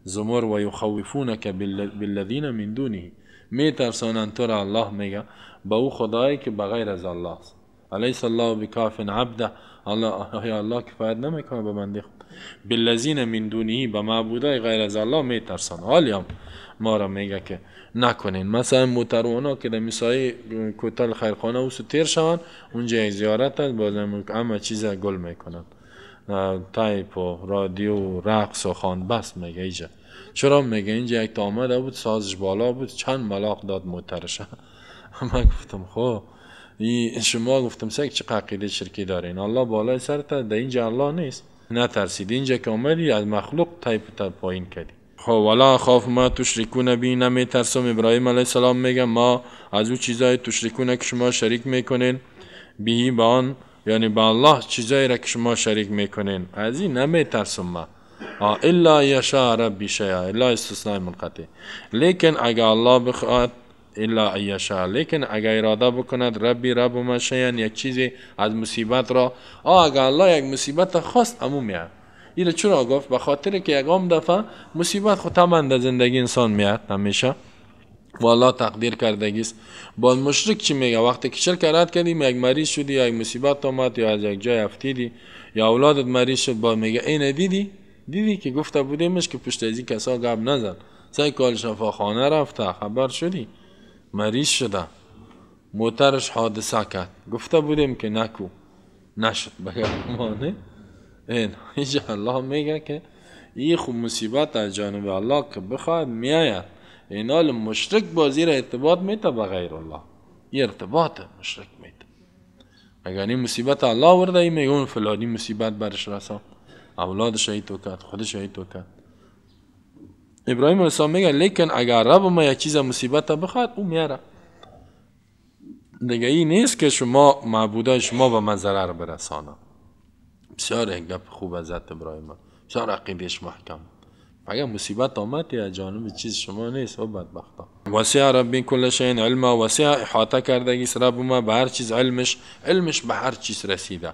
زمر و یخوفون که بالذین من دونه میترسانند تو الله میگه با او خدایی که بغیر از الله است علیس الله بکاف عبده الله آیا الله کفایت نمیکنه به بنده خود بالذین من دونه به معبودای غیر از الله میترسان حالی هم ما میگه که نکنین مثلا موترونا که در میسای کتل خیرخانه اوسو تیر شون اونجا زیارت هست بازم اما چیز گل میکنن تایپ و رادیو و رقص و خان بس میگه ایجا چرا میگه اینجا یک تا آمده بود سازش بالا بود چند ملاق داد موترش من گفتم خب شما گفتم سگ چه عقیده شرکی دارین الله بالای سرت در اینجا الله نیست نترسید اینجا که آمدی از مخلوق تایپ تا پایین کردی خب ولا خوف خب، ما تشریکون بی ترسم ابراهیم علیه السلام میگه ما از او چیزای تشریکونه که شما شریک میکنین بیهی بان یعنی با الله چیزایی را که شما شریک میکنین از این ترسم ما الا یشاء ربی شیئا الا استثناء منقطع لیکن اگر الله بخواد الا یشاء لیکن اگر اراده بکند ربی رب ما شیئا یک چیزی از مصیبت را آه اگر الله یک مصیبت خواست امو میاد اینو چرا گفت به خاطر که یگام دفعه مصیبت خود هم در زندگی انسان میاد همیشه و الله تقدیر کرده با مشرک چی میگه وقتی که شرک کرد کردیم یک مریض شدی یا یک مصیبت آمد یا از یک جای افتیدی یا اولادت مریض شد با میگه این دیدی دیدی که گفته بودیمش که پشت این کسا گب نزد سه کال خانه رفته خبر شدی مریض شده موترش حادثه کرد گفته بودیم که نکو نشد بگه این الله میگه که این خوب مصیبت از جانب الله که بخواد میاید اینال مشرک بازی را ارتباط میته به غیر الله این ارتباط مشرک میته اگر این مصیبت الله ورده این میگه اون فلانی مصیبت برش رسان اولاد شهید تو کرد خود شهید تو کرد ابراهیم علیه میگه لیکن اگر رب ما یک چیز مصیبت بخواد او میاره دیگه این نیست که شما معبودای شما و من ضرر برسانه بسیار گپ خوب ازت ما بسیار عقیدش محکم اگر مصیبت آمد یا جانب چیز شما نیست و خب بدبختا وسیع این کل شین علم وسیع احاطه کردگی رب ما به هر چیز علمش علمش به هر چیز رسیده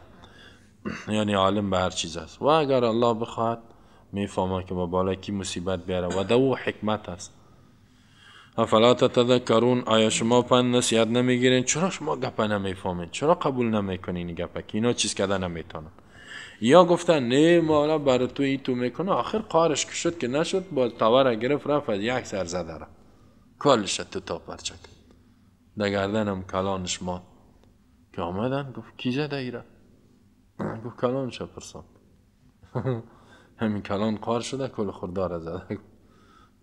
یعنی عالم به هر چیز است و اگر الله بخواد میفهمه که با بالا کی مصیبت بیاره و دو حکمت است افلا تتذکرون آیا شما پند نصیحت نمیگیرین چرا شما گپ نمیفهمین چرا قبول نمیکنین گپ اینا چیز کده نمیتونن یا گفتن نه ما برای تو این تو میکنه آخر قارش که شد که نشد با تاور گرفت رفت یک سر زده را کالش تو تا پرچک در گردنم کلانش ما که آمدن گفت کی زده را گفت کلانش پرسان همین کلان قار شده کل خوردار زده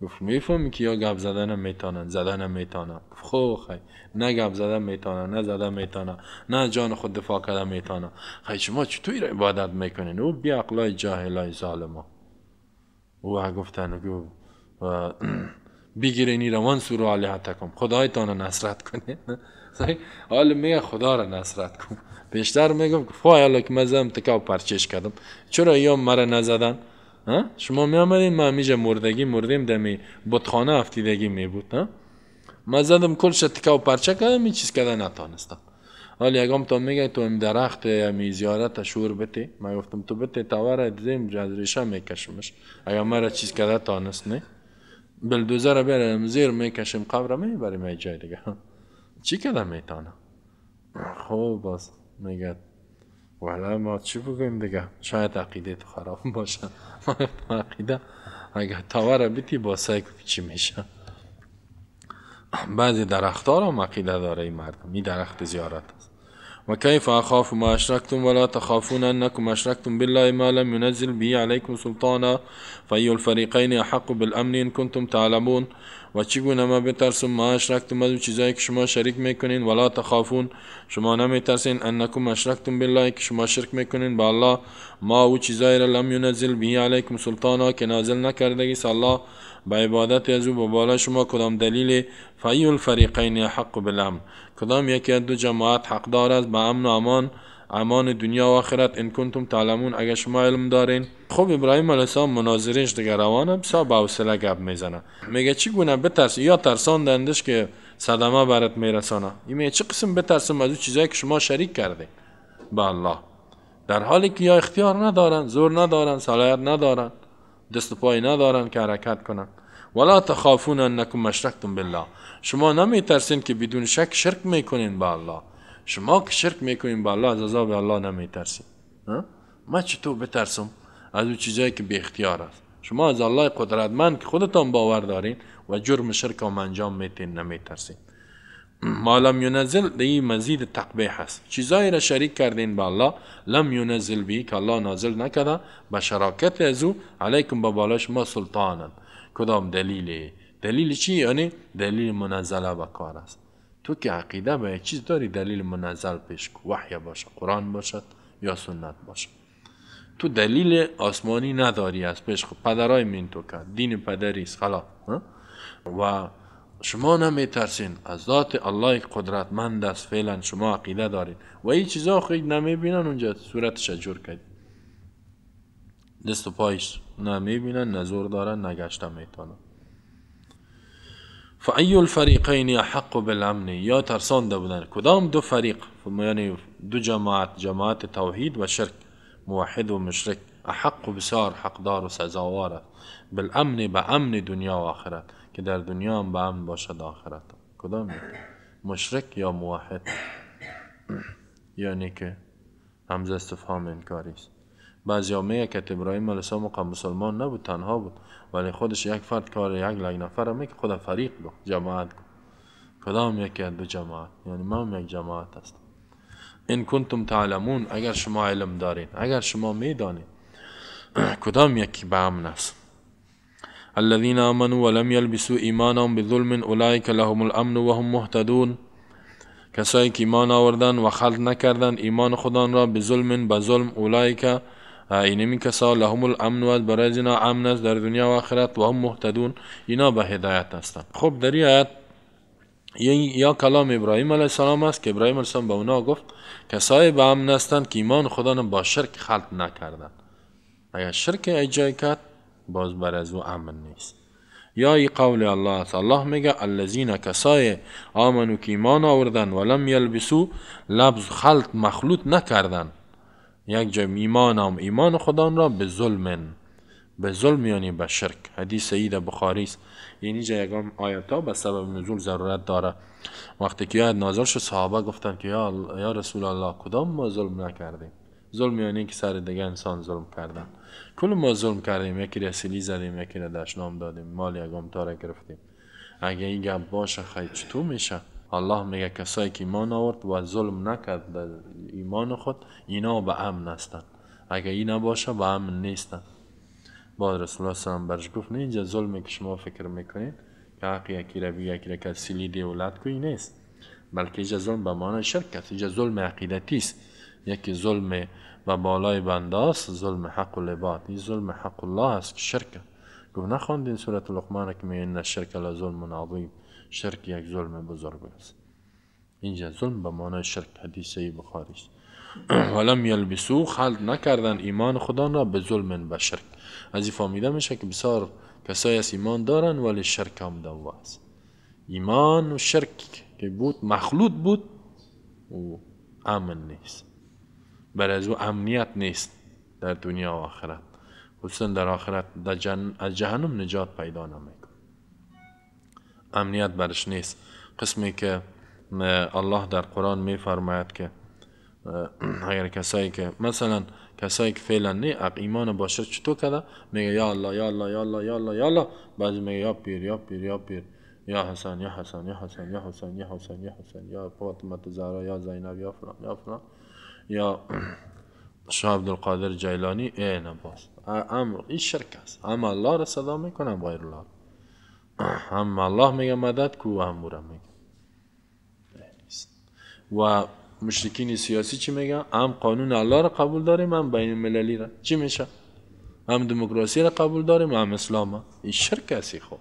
گفت میفهمی که یا گپ زدنم میتانن زدنم میتانن خب خی نه زدن میتانن نه زدن میتانن نه جان خود دفاع کردن میتانن خی شما چطوری را عبادت میکنین او بی عقلای جاهلای ظالما او ها گفتن گو بگیرینی روان سورو علیه تکم خدایتان را نصرت کنه حال میگه خدا را نصرت کن بیشتر میگم که که مزم تکاو پرچش کردم چرا یا مرا نزدن شما می آمدین ما جا مردگی مردیم دمی بودخانه افتیدگی می بود من زدم کل شتکه و پرچه کردم این چیز کده نتانستم حالا اگم تا میگه تو این درخت می زیارت شور بتی گفتم تو بتی تاوره دیدیم از ریشه میکشمش اگر مرا چیز کرده تانست نه را برم زیر میکشم قبر ای جای دیگه چی کردم میتانم خب باز میگه والا ما چی بگویم دیگه شاید عقیده تو خراب باشه ما عقیده اگه تاور بیتی با سگ چی میشه بعضی درختار هم عقیده داره این مردم این درخت زیارت است و کیف اخاف ما اشرکتم ولا تخافون انکم اشرکتم بالله ما لم ینزل به علیکم سلطانا فای الفریقین احق بالامن ان کنتم تعلمون و چگونه ما بترسم ما اشرکتم از چیزایی که شما شریک میکنین ولا تخافون شما نمیترسین انکم اشرکتم بالله که شما شرک میکنین به الله ما او چیزایی را لم ینزل به علیکم سلطانا که نازل نکردگی الله به عبادت از او بالا شما کدام دلیل فی الفریقین حق بالامن کدام یکی از دو جماعت حقدار است به امن و امان امان دنیا و آخرت ان کنتم تعلمون اگر شما علم دارین خب ابراهیم علیه السلام مناظرش دیگه روانه بسا با حوصله گپ میزنه میگه چی گونه بترس یا دندش که صدمه برات میرسانه این چه قسم بترسم از اون چیزایی که شما شریک کردین با الله در حالی که یا اختیار ندارن زور ندارن صلاحیت ندارن دست و پای ندارن که حرکت کنن ولا تخافون انکم مشرکتم بالله شما نمیترسین که بدون شک شرک میکنین با الله شما که شرک میکنین به الله از عذاب الله نمیترسین ما چطور بترسم از او چیزایی که به اختیار است شما از الله قدرتمند که خودتان باور دارین و جرم شرک هم انجام میتین نمیترسین ما لم ینزل این مزید تقبیح است چیزایی را شریک کردین به الله لم یونزل بی که الله نازل نکده به شراکت از او علیکم به بالاش ما کدام دلیلی دلیل چی یعنی دلیل منزله و کار است تو که عقیده به چیز داری دلیل منزل پیش کو وحی باشه قرآن باشد یا سنت باشه تو دلیل آسمانی نداری از پیش خود خب پدرای من تو کرد دین پدری است خلا و شما ترسین از ذات الله قدرتمند است فعلا شما عقیده دارین و این چیزا خیلی نمیبینن اونجا صورت جور کرد دست و پایش نمیبینن نزور دارن نگشته میتونن فأي الفريقين أحق بالأمن يا ترسان دبودن كدام دو فريق يعني دو جماعة جماعة التوحيد والشرك موحد ومشرك أحق بسار حق دار وسزاوار بالأمن بأمن دنيا وآخرة كدر دنيا بأمن باشد آخرة كدام مشرك يا موحد يعني که همزه استفهام انكاريس بعض يوميه كتب ابراهيم که ابراهیم علیه السلام مسلمان نبود تنها بود ولی یعنی خودش یک فرد کار یک لگ نفر همه که خدا فریق جماعت گفت کدام یکی از دو جماعت یعنی من یک جماعت هستم این کنتم تعلمون اگر شما علم دارین اگر شما میدانید کدام یکی به امن است الذين امنوا ولم يلبسوا ايمانهم بظلم اولئك لهم الامن وهم مهتدون کسایی که ایمان آوردن و خلط نکردن ایمان خدا را به ظلم به ظلم این کسا لهم الامن و برای اینا امن است در دنیا و آخرت و هم محتدون اینا به هدایت هستند خب در آیت یا کلام ابراهیم علیه السلام است که ابراهیم علیه السلام به اونا گفت کسای به امن هستند که ایمان خدا با شرک خلط نکردند اگر شرک ایجای کرد باز برای از او امن نیست یا ای قول الله است الله میگه الذین کسای آمنو که ایمان آوردن و لم یلبسو لبز خلط مخلوط نکردند یک جا ایمانم ایمان خودان را به ظلم به ظلم یعنی به شرک حدیث سید بخاری است یعنی یکم به سبب نزول ضرورت داره وقتی که یاد نازل شد صحابه گفتن که یا, رسول الله کدام ما ظلم نکردیم ظلم یعنی که سر دیگه انسان ظلم کردن کل ما ظلم کردیم یکی را زدیم یکی را دشنام دادیم مال یگام تاره گرفتیم اگه این گپ باشه خیلی چطور میشه الله میگه کسایی که ایمان آورد و ظلم نکرد در ایمان خود اینا به امن هستند اگر این باشه به امن نیستند. بعد رسول الله سلام برش گفت اینجا ظلمی که شما فکر میکنید که حق یکی را بی یکی را کسیلی دولت کوی نیست بلکه اینجا ظلم به معنی شرک است اینجا ظلم عقیدتی است یکی ظلم و بالای بنده است ظلم حق این ظلم حق الله است که شرک گفت نخواندین صورت لقمان که میگه ان و لظلم عظیم شرک یک ظلم بزرگ است اینجا ظلم به معنای شرک حدیثی بخاری است ولم یلبسو خلط نکردن ایمان خدا را به ظلم و شرک از این فهمیده میشه که بسیار کسای از ایمان دارن ولی شرک هم دو است ایمان و شرک که بود مخلوط بود او امن نیست بر از امنیت نیست در دنیا و آخرت خصوصا در آخرت در از جهنم نجات پیدا نمید امنیت برش نیست قسمی که الله در قرآن می فرماید که اگر کسایی که مثلا کسایی که فعلا نه ایمان باشه چطور کرده میگه یا الله یا الله یا الله یا الله یا الله بعد میگه یا پیر یا پیر یا پیر یا حسن یا حسن یا حسن یا حسن یا حسن یا حسن یا فاطمه زهرا یا زینب یا فلان یا فلان یا شاه عبدالقادر جیلانی این باشه امر این شرک است اما الله را صدا غیر الله هم الله میگه مدد کو هم مورا میگه و مشرکین سیاسی چی میگن هم قانون الله را قبول داریم هم بین المللی را چی میشه هم دموکراسی را قبول داریم هم اسلام این شرک هستی خب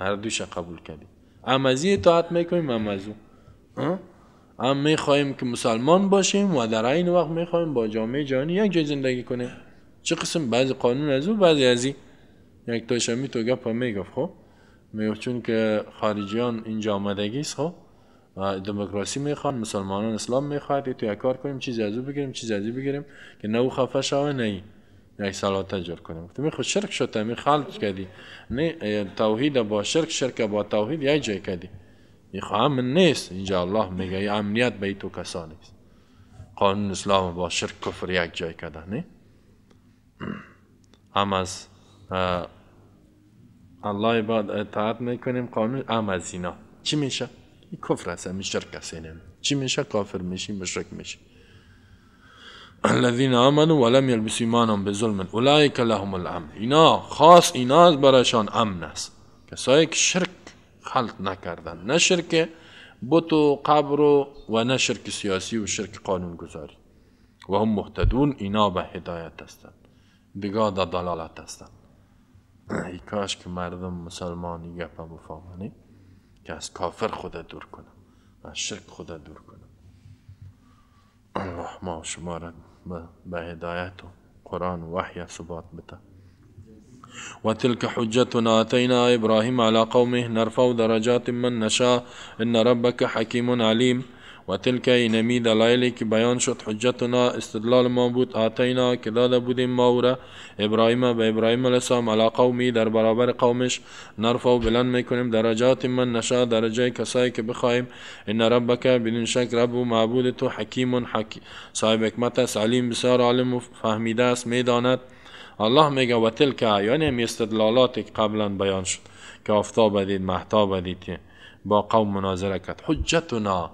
هر دوش قبول کردیم هم از اطاعت میکنیم هم از اون هم میخواهیم که مسلمان باشیم و در این وقت میخواهیم با جامعه جهانی یک جای زندگی کنیم چه قسم بعضی قانون از او بعضی از این یک تاشمی تو گپ میگفت خب میگه چون که خارجیان اینجا آمدگی است خب دموکراسی میخوان مسلمانان اسلام میخواد تو یک کار کنیم چیزی از او بگیریم چیزی از او بگیریم که نه او خفه شوه نه یک سلات جر کنیم تو شرک شد می خلط کردی نه توحید با شرک شرک با توحید یک جای کردی این خب امن نیست اینجا الله میگه ای امنیت به تو کسا نیست قانون اسلام با شرک کفر یک جای کرده نه هم از الله بعد اطاعت میکنیم قانون ام از اینا چی میشه؟ این کفر هست همین شرک هست چی میشه؟ کافر میشی مشرک میشی الذین آمنوا ولم یلبسوا ایمانهم بظلم اولئک لهم الامن اینا خاص اینا برایشان امن است کسایی که شرک خلط نکردن نه شرک بت و قبر و و نه شرک سیاسی و شرک قانون گذاری و هم مهتدون اینا به هدایت هستند بگاه در دلالت هستند ای کاش که مردم مسلمانی و بفهمنی که از کافر خود دور کنم از شرک خود دور کنم الله ما شما را به هدایت و قرآن و وحی و بده حجت حجتنا ناتینا ابراهیم على قومه نرفع درجات من نشاء ان ربك حكيم علیم و تلکه اینمی دلایلی که بیان شد حجتنا استدلال ما بود آتینا که داده بودیم ما او ابراهیم به ابراهیم علیه السلام علا قومی در برابر قومش نرفع و بلند میکنیم درجات من نشا درجه کسایی که بخوایم ان ربک بدون شک رب و معبود تو حکیم حکیم صاحب حکمت است علیم بسیار عالم و فهمیده است میداند الله میگه و تلکه یعنی استدلالاتی که قبلا بیان شد که آفتاب دید محتاب دید با قوم مناظره کرد حجتنا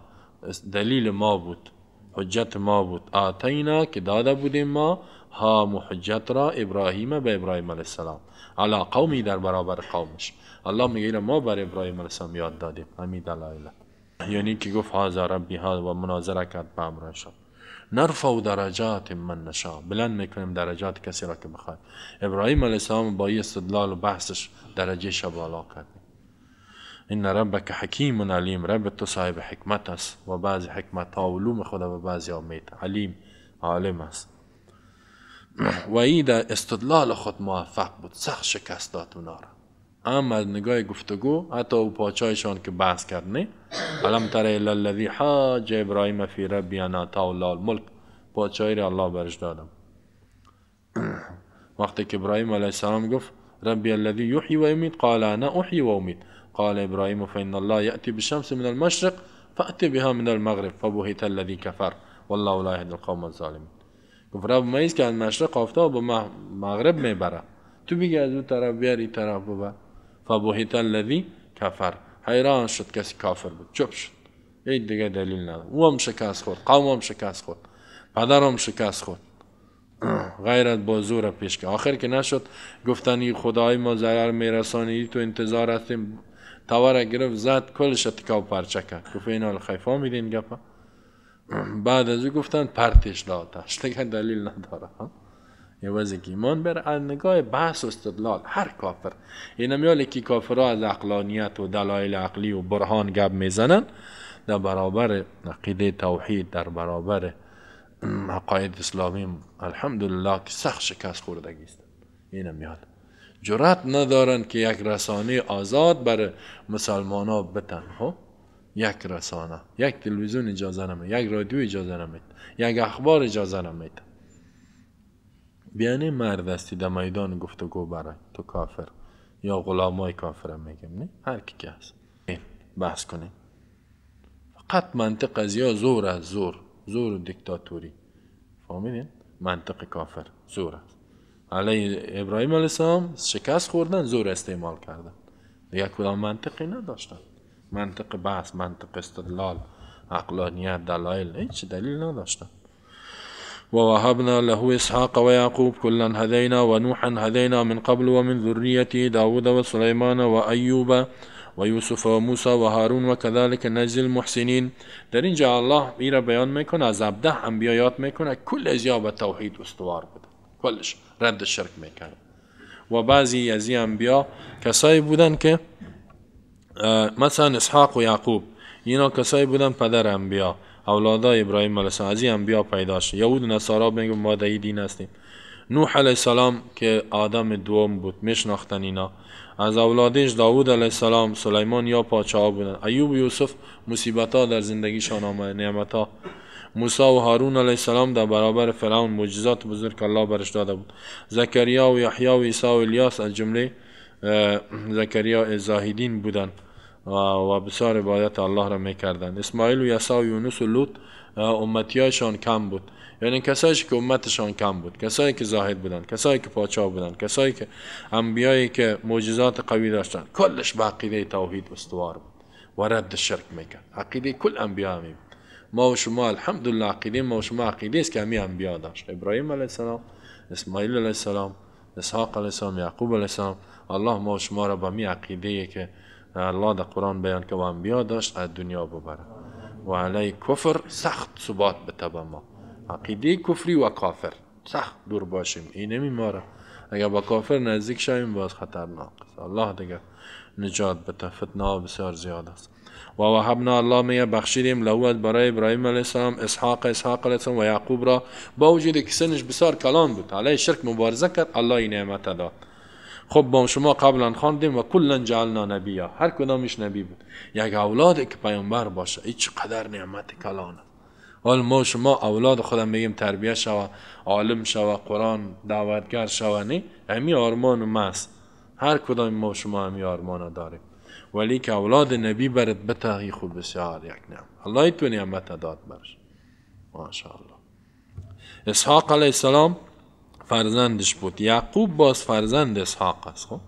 دلیل ما بود حجت ما بود آتینا که داده بودیم ما ها محجت را ابراهیم به ابراهیم علیه السلام علا قومی در برابر قومش الله میگه ما بر ابراهیم علیه السلام یاد دادیم همین دلایل یعنی که گفت هذا ربی ها و مناظره کرد به امرش نرفع درجات من نشا بلند میکنیم درجات کسی را که بخواد ابراهیم علیه السلام با استدلال و بحثش درجه بالا کرد این که حکیم علیم رب تو صاحب حکمت است و بعض حکمت ها علوم خدا و بعضی آمید علیم عالم است و ای در استدلال خود موفق بود سخت شکست داد اونا را اما از نگاه گفتگو حتی او پاچایشان که بحث کرد نه علم تر الذی حاج ابراهیم فی ربی انا تاولا الملک پاچایی را الله برش دادم وقتی که ابراهیم علیه السلام گفت ربی الذی و امید قال انا اوحی و امید قال إبراهيم فإن الله يأتي بالشمس من المشرق فأتي بها من المغرب فبهت الذي كفر والله لا يهدي القوم الظالمين گفت رب مایز که از مشرق آفتاب به مغرب میبره تو میگه از اون طرف بیار این طرف ببر فبهت الذی کفر حیران شد کسی کافر بود چپ شد این دیگه دلیل نداره او هم شکست خورد قوم هم شکست خورد پدر هم شکست خورد غیرت با زور پیش که آخر که نشد گفتن خدا خدای ما ضرر میرسانی تو انتظار هستیم تاوره گرفت زد کلش تکاو پرچه کرد گفت این خیفا میدین گفت؟ بعد از او گفتن پرتش دادش دیگه دلیل نداره یوازه ایمان بر از نگاه بحث و استدلال هر کافر این میاله که کافرها از اقلانیت و دلایل عقلی و برهان گب میزنن در برابر عقیده توحید در برابر عقاید اسلامی الحمدلله که سخت شکست خوردگی است این جرات ندارن که یک رسانه آزاد بر مسلمان ها بتن خب؟ یک رسانه یک تلویزیون اجازه نمیده یک رادیو اجازه نمیده یک اخبار اجازه نمیده بیانه مرد هستی در میدان گفتگو برای تو کافر یا غلامای کافر میگم نه هر کی که هست بحث کنیم فقط منطق از یا زور از زور زور و دیکتاتوری فهمیدین منطق کافر زور است علیه ابراهیم علیه السلام شکست خوردن زور استعمال کردن یک کدام منطقی نداشتن منطق بحث منطق استدلال عقلانیت دلایل هیچ دلیل نداشتن ووهبنا له یعقوب کلن هدینا و ونوحا هدينا من قبل ومن ذريته داود و موسا و وموسى و وكذلك نجزي محسینین در اینجا الله این را بیان میکنه از 17 انبیا یاد میکنه کل از به توحید استوار بود کلش رد شرک میکنه و بعضی از این انبیا کسایی بودن که مثلا اسحاق و یعقوب اینا کسایی بودن پدر انبیا اولادای ابراهیم علیه السلام از انبیا پیدا شد یهود و نصارا میگن ما دای دین هستیم نوح علیه السلام که آدم دوم بود میشناختن اینا از اولادش داوود علیه السلام سلیمان یا پاچه ها بودن ایوب و یوسف مصیبت ها در زندگیشان آمد نعمت ها موسا و هارون علیه السلام در برابر فرعون معجزات بزرگ الله برش داده بود زکریا و یحیی و عیسی و الیاس از جمله زکریا زاهدین بودن و بسیار عبادت الله را میکردند اسماعیل و یسا و یونس و لوط امتیایشان کم بود یعنی کسایی که امتشان کم بود کسایی که زاهد بودن کسایی که پاچا بودن کسایی که انبیایی که معجزات قوی داشتن کلش به عقیده توحید استوار بود و رد شرک میکرد عقیده کل انبیا ما و شما الحمدلله عقیده ما و شما عقیده است که همی انبیا داشت ابراهیم علیه السلام اسماعیل علیه السلام اسحاق علیه السلام یعقوب علیه السلام الله ما و شما را به می عقیده که الله در قرآن بیان که و انبیا داشت از دنیا ببره و علی کفر سخت ثبات تبع ما عقیده کفری و کافر سخت دور باشیم این نمی ماره اگر با کافر نزدیک شویم باز خطرناک است الله دیگه نجات بده فتنه بسیار زیاد است و وهبنا الله می بخشیدیم لوت برای ابراهیم علیه السلام اسحاق اسحاق علیه السلام و یعقوب را با وجود که سنش بسیار کلان بود علیه شرک مبارزه کرد الله این نعمت داد خب با شما قبلا خواندیم و کلا جعلنا نبیا هر کدامش نبی بود یک اولاد که پیامبر باشه این چقدر نعمت کلانه حال ما شما اولاد خودم میگیم تربیه شوه عالم شوه قرآن دعوتگر شوه نی؟ همی آرمان ماست هر کدام ما شما همی آرمان داریم ولی اولاد نبی برد بەرت خوب بسیار یک نعم الله تو نعمت داد برش ماشاءالله اسحاق علیه السلام فرزندش بود یعقوب باز فرزند اسحاق است خب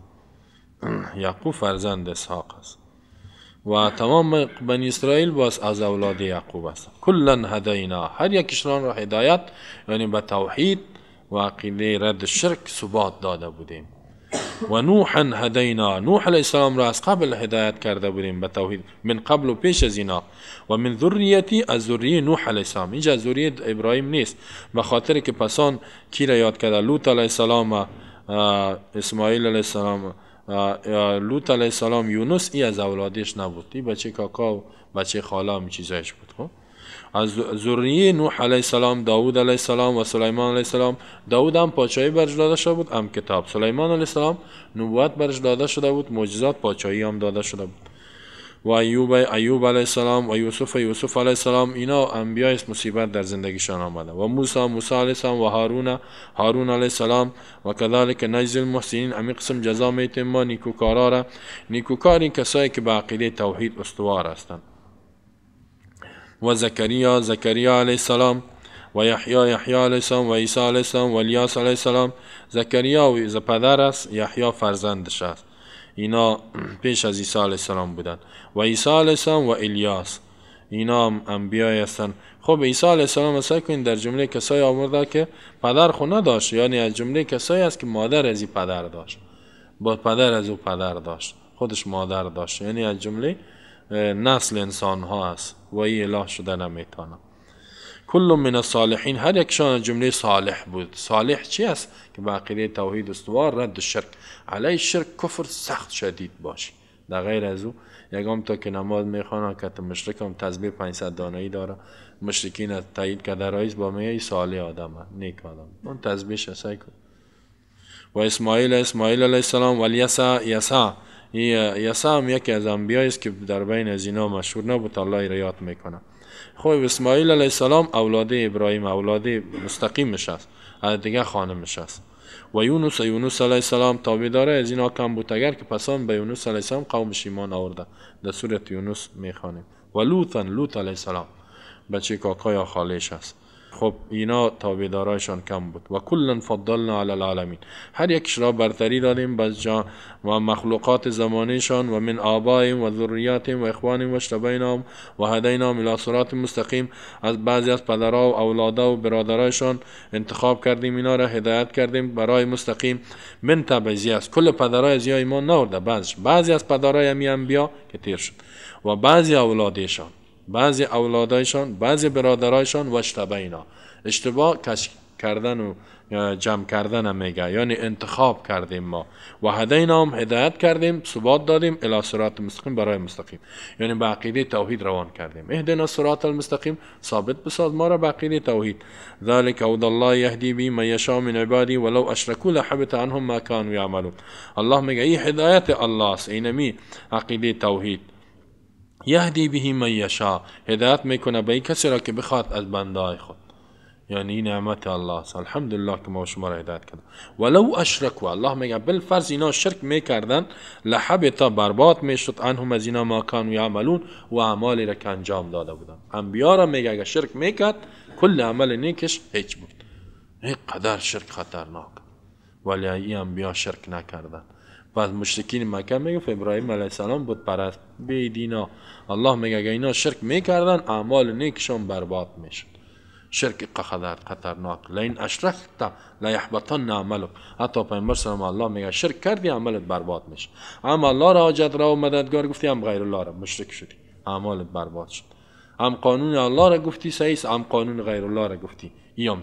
یعقوب فرزند اسحاق است و تمام بنی اسرائیل باز از اولاد یعقوب است کلا هدینا هر یکشان را هدایت یعنی به توحید و عقیده رد شرک ثبات داده بودیم و نوحا هدینا نوح علیه السلام را از قبل هدایت کرده بودیم به توحید من قبل و پیش از اینا و من ذریتی از ذریه نوح علیه السلام اینجا ابراهیم نیست به خاطر که پسان کی را یاد کرده لوط علیه السلام اسماعیل علیه السلام لوط علیه السلام یونس ای از اولادش نبود ای بچه کاکا و بچه خاله هم چیزایش بود خب از زرنی نوح علیه السلام داوود علیه السلام و سلیمان علیه السلام داود هم پادشاهی برش داده شده بود هم کتاب سلیمان علیه السلام نبوت برش داده شده بود معجزات پاچایی هم داده شده بود و ایوب ایوب علیه السلام و یوسف یوسف علیه السلام اینا انبیاء مصیبت در زندگیشان آمده و موسی موسی علیه السلام و هارون هارون علیه السلام و کذلک نجز المحسنین امی قسم جزا میتیم ما نیکوکارا را نیکوکاری کسایی که به عقیده توحید استوار هستند و زکریا زکریا علیه السلام و یحیی یحیی علیه السلام و عیسی علیه السلام و الیاس علیه السلام زکریا و ز پدر است یحیی فرزندش است اینا پیش از عیسی علیه السلام بودند و عیسی علیه السلام و الیاس اینا هم هستند خب عیسی علیه السلام مثلا کنید در جمله کسایی آورده که پدر خو نداشت یعنی از جمله کسایی است که مادر از پدر داشت با پدر از او پدر داشت خودش مادر داشت یعنی از جمله نسل انسان ها است و ای اله شده نمیتانم کل من صالحین هر یکشان جمله صالح بود صالح چی است که به توحید استوار رد شرک علی شرک کفر سخت شدید باشه در غیر از او هم تا که نماز میخوانم که مشرک هم تذبیر 500 دانایی داره مشرکین از تایید کرده رایز با میگه صالح آدم هست، نیک آدم اون تذبیر شسای کن و اسماعیل اسماعیل علیه السلام و یسا یسا یا هم یکی از انبیایی است که در بین از اینا مشهور نبود الله را یاد میکنه خب اسماعیل علیه السلام اولاد ابراهیم اولاد مستقیم است از دیگه خانم است و یونس یونس علیه السلام داره از اینا کم بود اگر که پسان به یونس علیه السلام قوم ایمان آورده در صورت یونس میخوانیم و لوث لوت علیه السلام بچه کاکا یا خالیش است خب اینا تابعدارایشان کم بود و کلا فضلنا علی العالمین هر یکش را برتری دادیم بس جا و مخلوقات زمانیشان و من آبایم و ذریاتیم و اخوانیم و اشتبینام و هدینام الی صراط مستقیم از بعضی از پدرها و اولادا و برادرایشان انتخاب کردیم اینا را هدایت کردیم برای مستقیم من تبعیزی است کل پدرای از ما نورده بعضی از پدرای امی انبیا که تیر شد و بعضی اولادشان بعضی اولادایشان بعضی برادرایشان وشتبه اینا اشتباه کش کردن و جمع کردن هم میگه یعنی انتخاب کردیم ما و اینا هم هدایت کردیم ثبات دادیم الی صراط مستقیم برای مستقیم یعنی به عقیده توحید روان کردیم اهدنا صراط المستقیم ثابت بساز ما را به عقیده توحید ذالک اود الله یهدی بی من یشا من عبادی ولو اشرکو لحبت عنهم ما کانوا یعملون الله میگه ای هدایت الله است اینمی عقیده توحید یهدی بهی من یشا هدایت میکنه به کسی را که بخواد از بنده خود یعنی نعمت الله است الحمدلله که ما شما را هدایت کرد ولو و الله میگه بالفرض اینا شرک میکردن لحبتا برباد میشد انهم از اینا ما کانوا یعملون و اعمالی را که انجام داده بودن انبیا را میگه اگر شرک میکرد کل عمل نیکش هیچ بود قدر شرک خطرناک ولی این انبیا شرک نکردن و از مشرکین مکه میگفت ابراهیم علیه السلام بود پرست بی دینا الله میگه اگه اینا شرک میکردن اعمال نیکشون برباد میشد شرک قخدر خطرناک لین تا لیحبتان نعملو حتی پیمبر سلام الله میگه شرک کردی عملت برباد میشه اما الله را آجد را و مددگار گفتی هم غیر الله را مشرک شدی اعمالت برباد شد هم قانون الله را گفتی سعیست هم قانون غیر الله را گفتی یوم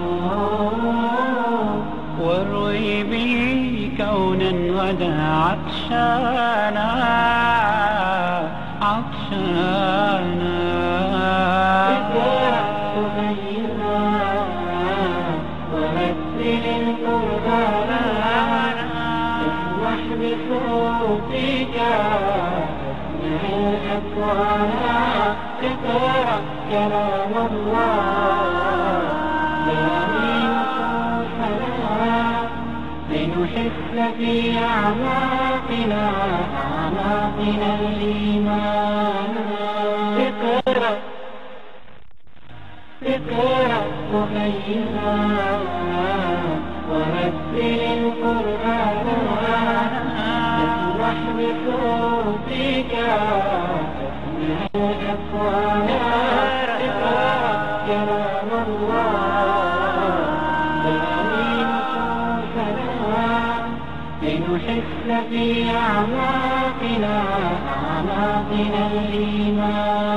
أبدا عطشانا عطشانا بصوتك من أكوانا تقرأ كلام الله الطفل في أعماقنا أعماقنا الإيمان اقرأ اقرأ وحيها ورتل القرآن اسمح بصوتك تسمع الأقوال اقرأ اقرأ في أعماقنا أعماقنا الإيمان